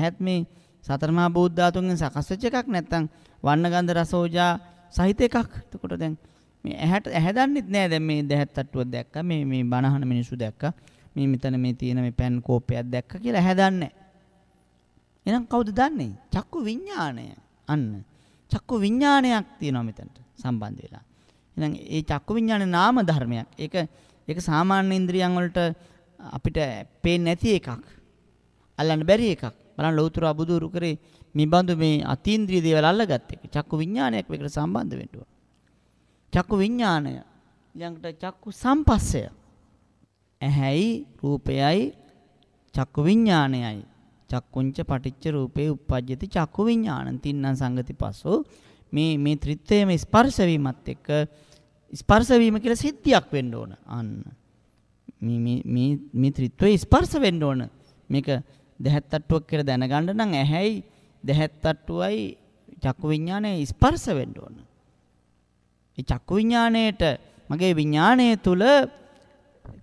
ඇහත් මේ සතරමා බෝධ ධාතුන්ගෙන් සකස් වෙච්ච එකක් නැත්නම් වර්ණ ගන්ධ රසෝජා සහිත එකක්. එතකොට දැන් මේ ඇහැට ඇහැදන්නෙත් නෑ දැන් මේ දැහැත් තට්ටුවක් දැක්ක මේ මේ බනහන මිනිස්සු දැක්ක මේ මෙතන මේ තියෙන මේ පැන් කෝපයක් දැක්ක කියලා ඇහැදන්නේ එහෙනම් කවුද දන්නේ චක්කු විඥාණය අන්න චක්කු විඥානයක් තියෙනවා මෙතනට සම්බන්ධ වෙලා එහෙනම් ඒ චක්කු විඥානේ නාම ධර්මයක් ඒක ඒක සාමාන්‍ය ඉන්ද්‍රියන් වලට අපිට පේන්නේ නැති එකක් අල්ලන්න බැරි එකක් බලන්න ලෞතර අබුදුරු කරේ මිබඳු මේ අතීන්ද්‍රිය දේවල් අල්ලගත්තේ. චක්කු විඥානයක් මේකට සම්බන්ධ වෙන්න ඕන. චක්කු විඥානය ඊළඟට චක්කු සම්පස්සය. ඇහැයි රූපයයි චක්කු විඥානයයි. චක්කුංච පටිච්ච රූපේ උප්පජ්ජති චක්කු විඥානං තින්නම් සංගති පස්සෝ මේ මේ ත්‍රිත්වයේම ස්පර්ශ වීමත් එක්ක ස්පර්ශ වීම කියලා සිද්ධියක් වෙන්න ඕන. අන්න. මේ මේ මේ ත්‍රිත්වයේ ස්පර්ශ වෙන්න ඕන. මේක දැහැත් තට්ටුවක් කියලා දැනගන්න නම් ඇහැයි දැහැත් තට්ටුවයි චක්කු විඥානය ස්පර්ශ වෙන්න ඕන. ඒ චක්කු විඥාණයට මගේ විඥාණය තුල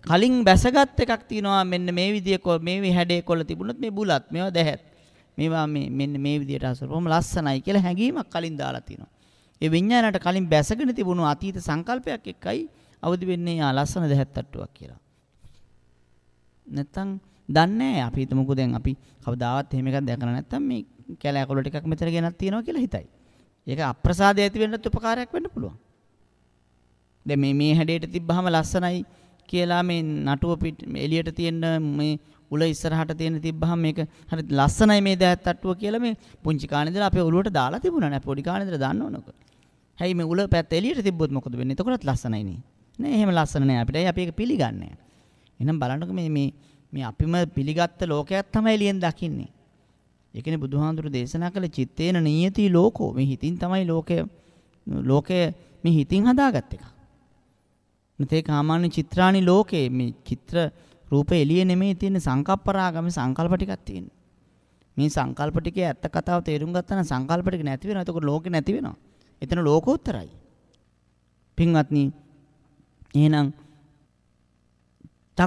කලින් බැසගත් එකක් තියෙනවා මෙන්න මේ විදිය මේ හැඩේ කොළ තිබුණොත් මේ බුලත් මේවා දැහැත්. මේවා මේ මෙන්න මේ විදියට අසරපොම ලස්සනයි කියලා හැඟීමක් කලින් දාලා තිනවා. ඒ විඥාණයට කලින් බැසගෙන තිබුණු අතීත සංකල්පයක් එක්කයි අවදි වෙන්නේ ආ ලස්සන දැහැත් තට්ටුවක් කියලා. නැත්තම් දන්නේ අපි හිතමුකෝ දැන් අපි කවදාවත් එහෙම එකක් දැකලා නැත්තම් මේ කැලෑ කොළ ටිකක් මෙතන ගෙනත් තියෙනවා කියලා හිතයි. ඒක අප්‍රසාදය ඇති වෙන්නත් උපකාරයක් වෙන්න පුළුවන්. දැන් මේ මේ හැඩයට තිබ්බහම ලස්සනයි කියලා මේ නටුව පිට එළියට තියෙන මේ උල ඉස්සරහට තියෙන තිබ්බහම මේක හරි ලස්සනයි මේ දෑත් අට්ටුව කියලා මේ පුංචි කාණේ ඉඳලා අපේ ඔළුවට දාලා තිබුණා නෑ පොඩි කාණේ ඉඳලා දාන්න ඕනක. හැයි මේ උල පැත්ත එළියට තිබ්බොත් මොකද වෙන්නේ? එතකොටත් ලස්සනයි නේ. නෑ එහෙම ලස්සන නෑ අපිට. අපි ඒක පිළිගන්නේ නෑ. එහෙනම් බලන්නකෝ මේ මේ මේ අපිම පිළිගත්ත ලෝකයක් තමයි එළියෙන් දකින්නේ. ඒ කියන්නේ බුදුහාඳුරු දේශනා කළ චිත්තේන නියති ලෝකෝ මේ හිතින් තමයි ලෝකය ලෝකය මේ හිතින් හදාගත් එක. මේ කාමාන චිත්‍රානි ලෝකේ මේ චිත්‍ර රූපේ එළියේ නෙමෙයි තියෙන සංකප්පරාගම සංකල්ප ටිකක් තියෙනවා. මේ සංකල්ප ටිකේ ඇත්ත කතාව තේරුම් ගත්තා නම් සංකල්ප ටික නැති වෙනවා. එතකොට ලෝකේ නැති වෙනවා. එතන ලෝකෝත්තරයි. පින්වත්නි එහෙනම්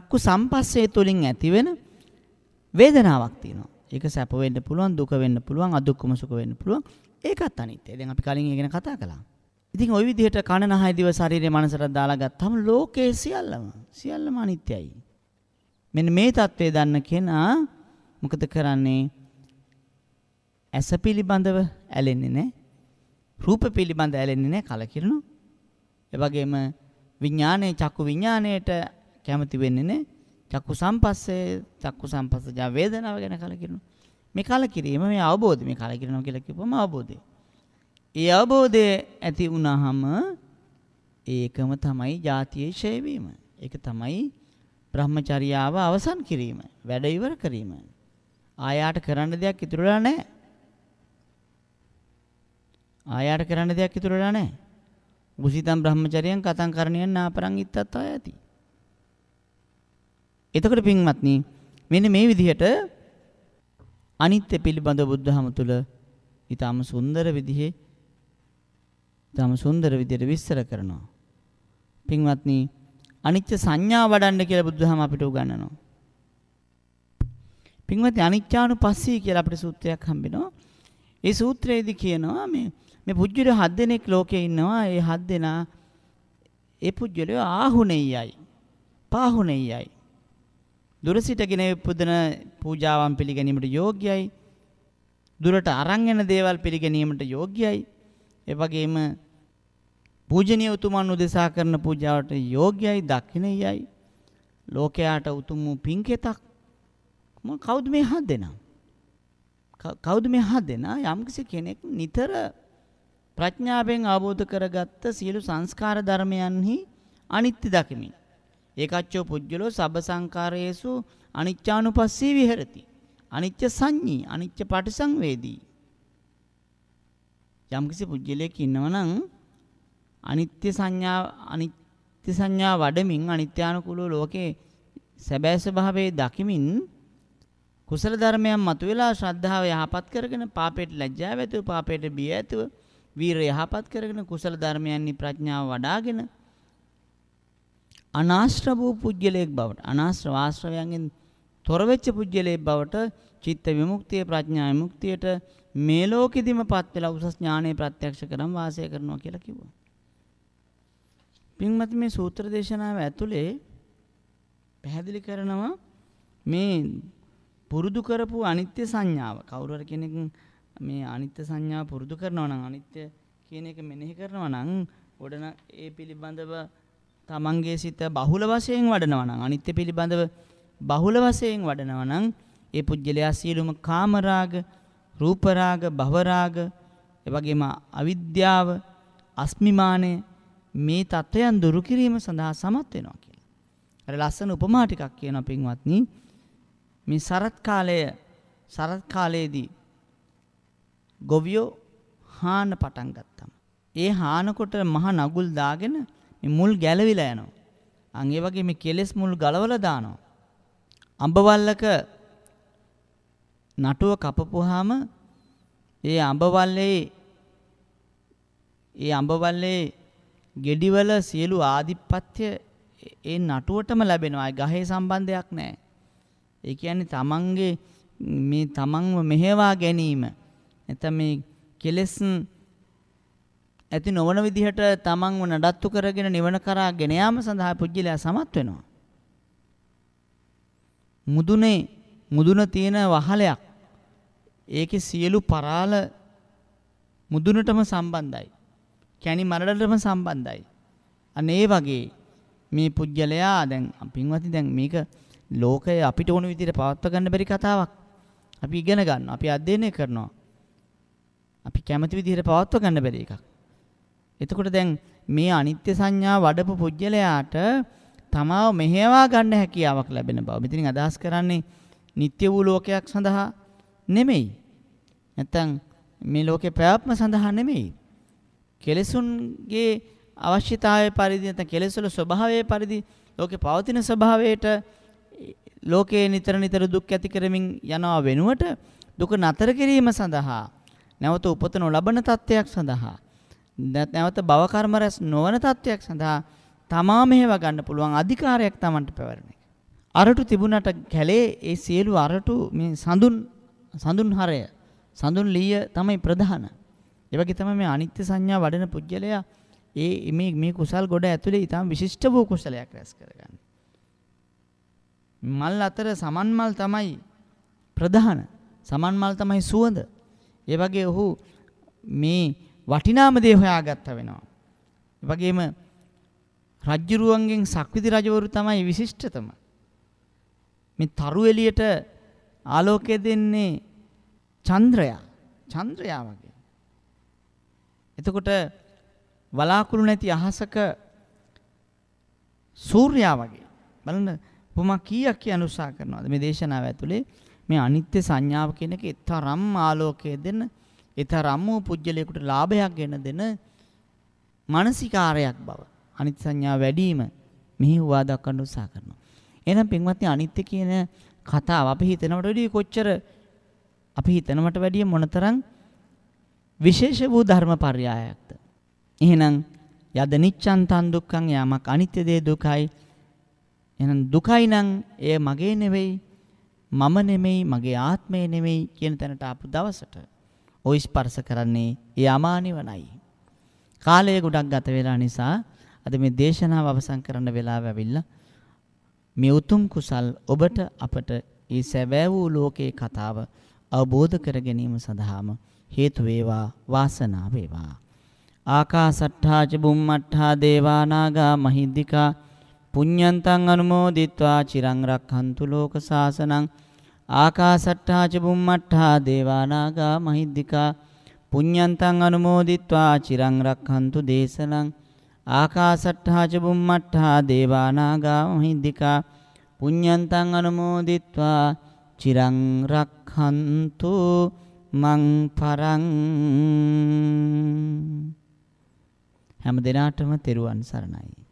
චක්කු සම්පස්සේ තුලින් ඇතිවෙන වේදනාවක් තියෙනවා. ඒක සැප වෙන්න පුළුවන්, දුක වෙන්න පුළුවන්, අදුක්කම සුඛ වෙන්න පුළුවන්. ඒකත් අනිත්‍යයි. දැන් අපි කලින් ඒකන කතා කළා. ඉතින් ওই විදිහට කන නහය දිව ශරීරය මනසට දාලා ගත්තාම ලෝකේ සියල්ලම සියල්ලම අනිත්‍යයි. මෙන්න මේ தત્ත්වය දන්න කෙනා මොකද කරන්නේ? ඇස පිළිබඳව ඇලෙන්නේ නැහැ. රූප පිළිබඳ ඇලෙන්නේ නැහැ කලකිරෙනවා. ඒ වගේම විඥානයේ චක්කු විඥාණයට කැමති වෙන්නේ නැහැ. චක්කු සම්පස්සේ චක්කු සම්පස්සජා වේදනාව ගැන කලකිරෙනවා. මේ කලකිරීම මේ අවබෝධය මේ කලකිරෙනවා කියලා කිව්වම අවබෝධය. ඒ අවබෝධය ඇති වුණාම ඒකම තමයි ජාතියේ ඡය වීම. ඒක තමයි Brahmacharyaව අවසන් කිරීම, වැඩ ඉවර කිරීම. ආයාට කරන්න දෙයක් ඉතුරුලා නැහැ. ආයාට කරන්න දෙයක් ඉතුරුලා නැහැ. උසිතම් Brahmacharyan කතං කරණියන් නාපරං ඉත්තත් ආයති. එතකොට පින්වත්නි මෙන්න මේ විදිහට අනිත්‍ය පිළිබඳ බුදුහම තුල ඊටම සුන්දර විදිහේ ඊටම සුන්දර විදිහට විස්තර කරනවා. පින්වත්නි අනිත්‍ය සංඥා වඩන්න කියලා බුදුහම අපිට උගන්වනවා. පින්වත්නි අනිත්‍යානුපස්සී කියලා අපිට සූත්‍රයක් හම්බෙනවා. ඒ සූත්‍රයේදී කියනවා මේ මේ පුජ්‍යර හත් දෙනෙක් ලෝකේ ඉන්නවා. ඒ හත් දෙනා ඒ පුජ්‍යලෝ ආහුණෙයයි පාහුණෙයයි දුර සිටගෙන පුදන පූජාවන් පිළිගැනීමට යෝග්‍යයි. දුරට අරන් යන දේවල් පිළිගැනීමට යෝග්‍යයි. ඒ වගේම පූජනීය උතුමන් උදෙසා කරන පූජාවට යෝග්‍යයි දක්ෂිණයයි. ලෝකයාට උතුම් වූ පින්කෙතක් මොන කවුද මේ හදෙනා? කවුද මේ හදෙනා? යම්කිසි කෙනෙක් නිතර ප්‍රඥාවෙන් අවබෝධ කරගත්ත සියලු සංස්කාර ධර්මයන්හි අනිත්‍ය දකිමින් ඒකච්චෝ පුජ්ජලෝ සබ්බ සංකාරයේසු අනිච්චානුපස්සී විහෙරති. අනිච්ච සංඤී අනිච්ච පටිසංවේදී. යම්කිසි පුජ්‍යලයක් ඉන්නවනම් අනිත්‍ය සංඥා අනිත්‍ය සංඥා වඩමින් අනිත්‍යානුකූලව ලෝකේ සැබෑ ස්වභාවයේ දකිමින් කුසල ධර්මයන් මතුවලා ශ්‍රද්ධාව යහපත් කරගෙන පාපයට ලැජ්ජාව ඇතුව පාපයට බිය ඇතුව වීරය යහපත් කරගෙන කුසල ධර්මයන්හි ප්‍රඥාව වඩාගෙන අනාශ්‍ර වූ පුජ්‍යලයක් බවට අනාශ්‍ර ආශ්‍රවයන්ගෙන් තොර වෙච්ච පුජ්‍යලයක් බවට චිත්ත විමුක්තිය ප්‍රඥා විමුක්තියට මේ ලෝකෙදිමපත් වෙලා උසස් ඥානෙ ප්‍රත්‍යක්ෂ කරන් වාසය කරනවා කියලා කිව්වා. පින්මත් මේ සූත්‍ර දේශනාව ඇතුලේ පැහැදිලි කරනවා මේ පුරුදු කරපු අනිත්‍ය සංඥාව කවුරු හරි කෙනෙක් මේ අනිත්‍ය සංඥාව පුරුදු කරනවා නම් අනිත්‍ය කියන එක මෙනෙහි කරනවා නම් ගොඩන ඒ පිළිබඳව තමන්ගේ සිත බහුල වශයෙන් වඩනවා නම් අනිත්‍ය පිළිබඳව බහුල වශයෙන් වඩනවා නම් ඒ පුජ්‍යලයා සියලුම කාමරාග, රූපරාග, භවරාග, එවැගේම අවිද්‍යාව, අස්මිමානය මේ தත්වයන් දුරු කිරීම සඳහා සමත් වෙනවා කියලා. අර ලස්සන උපමා ටිකක් කියනවා පින්වත්නි. මේ සරත් කාලය සරත් කාලයේදී ගොවියෝ හාන පටන් ගත්තා. ඒ හානකොට මහ නගුල් දාගෙන මේ මුල් ගැලවිලා යනවා. අන් ඒ වගේ මේ කෙලෙස් මුල් ගලවලා දානවා. අඹවල්ලක නටුව කපපුවාම ඒ අඹවල්ලේ ඒ අඹවල්ලේ ගෙඩිවල සියලු ආධිපත්‍ය ඒ නටුවටම ලැබෙනවා. ගහේ සම්බන්ධයක් නැහැ. ඒ කියන්නේ තමන්ගේ මේ තමන්ව මෙහෙවා ගැනීම නැත්නම් මේ කෙලෙස් ඇති නොවන විදිහට තමන්ව නඩත්තු කරගෙන නිවන කරා ගෙන යාම සඳහා පුජ්‍යලයා සමත් වෙනවා. මුදුනේ මුදුන තියෙන වහලයක් ඒකේ සියලු පරාල මුදුනටම සම්බන්ධයි. කැණි මරණයටම සම්බන්ධයි. අන්න ඒ වගේ මේ පුජ්‍යලයා දැන් පින්වත්නි දැන් මේක ලෝකයේ අපිට ඕන විදිහට පවත්ව ගන්න බැරි කතාවක්. අපි ඉගෙන ගන්නවා. අපි අධ්‍යයනය කරනවා. අපි කැමති විදිහට පවත්ව ගන්න බැරි එකක්. එතකොට දැන් මේ අනිත්‍ය සංඥා වඩපු පුජ්‍යලයාට තමාව මෙහෙවා ගන්න හැකියාවක් ලැබෙන බව. මෙතනින් අදහස් කරන්නේ නিত্য වූ ලෝකයක් සඳහා නෙමෙයි. නැත්තම් මේ ලෝකේ පැවැත්ම සඳහා නෙමෙයි. කෙලෙසුන්ගේ අවශ්‍යතාවයේ පරිදි නැත්නම් කෙලෙසුල ස්වභාවයේ පරිදි ලෝකේ පවතින ස්වභාවයට ලෝකේ නිතර නිතර දුක් ඇති කරමින් යනවා වෙනුවට දුක නතර කිරීම සඳහා නැවත උපත නොලබන තත්ත්වයක් සඳහා නැවත භව කර්ම රැස් නොවන තත්වයක් සඳහා තමා මෙහෙව ගන්න පුළුවන් අධිකාරයක් Tamanට පැවරෙන එක. අරටු තිබුණට කැලේ ඒ සියලු අරටු මේ සඳුන් සඳුන් හරය සඳුන් ලීය තමයි ප්‍රධාන. ඒ වගේ තමයි මේ අනිත්‍ය සංඥා වඩන පුජ්‍යලයා ඒ මේ මේ කුසල් ගොඩ ඇතුලේ ඊටම විශිෂ්ට වූ කුසලයක් රැස් කරගන්නේ. මල් අතර සමන් මල් තමයි ප්‍රධාන. සමන් මල් තමයි සුවඳ. ඒ වගේ ඔහු මේ වටිනාම දේ හොයාගත්තා වෙනවා. ඒ වගේම රජ්ජුරුවන්ගෙන් සක්විති රජවරු තමයි විශිෂ්ටතම. මේ තරු එළියට ආලෝකය දෙන්නේ චන්ද්‍රයා. චන්ද්‍රයා වගේ. එතකොට වලාකුළු නැති අහසක සූර්යයා වගේ. බලන්න උපමා කීයක් කියනුසා කරනවාද මේ දේශනාව ඇතුලේ මේ අනිත්‍ය සංඥාව කියන එක තරම් ආලෝකය දෙන්නේ ඒතරම් වූ පුජ්‍යලයකට ලාභයක් ගෙන දෙන මානසිකාරයක් බව අනිත් සංඥා වැඩිම මෙහි හුවා දක්වන්න උත්සාහ කරනවා. එහෙනම් පින්වත්නි අනිත්‍ය කියන කතාව අපි හිතනවට වැඩිය කොච්චර අපි හිතනවට වැඩිය මොනතරම් විශේෂ වූ ධර්මපරයයක්ද? එහෙනම් යද නිච්ඡන් තන් දුක්ඛං යමක් අනිත්‍ය දේ දුකයි. එහෙනම් දුකයි නම් එය මගේ නෙවෙයි, මම නෙමෙයි, මගේ ආත්මය නෙමෙයි කියන තැනට ආපු දවසට ඔය ස්පර්ශ කරන්නේ ඒ අමානිවණයි. කාලය ගොඩක් ගත වෙලා නිසා අද මේ දේශනාව අවසන් කරන්න වෙලාව ඇවිල්ලා මේ උතුම් කුසල් ඔබට අපට ඒ සැබෑ වූ ලෝකේ කතාව අවබෝධ කර ගැනීම සඳහාම හේතු වේවා වාසනාව වේවා. ආකාසට්ඨා ච බුම්මට්ඨා දේවා නාග මහිද්దికා පුඤ්ඤන්තං අනුමෝදිත්වා චිරං රක්ඛන්තු ලෝක සාසනං ආකාසට්ඨා ච බුම්මට්ඨා දේවානාගා මහිද්దికා පුඤ්ඤන්තං අනුමෝදිත්වා චිරං රක්ඛන්තු දේශනං ආකාසට්ඨා ච බුම්මට්ඨා දේවානාගා මහිද්దికා පුඤ්ඤන්තං අනුමෝදිත්වා චිරං රක්ඛන්තු මං පරං හැම දිනාටම තෙරුවන් සරණයි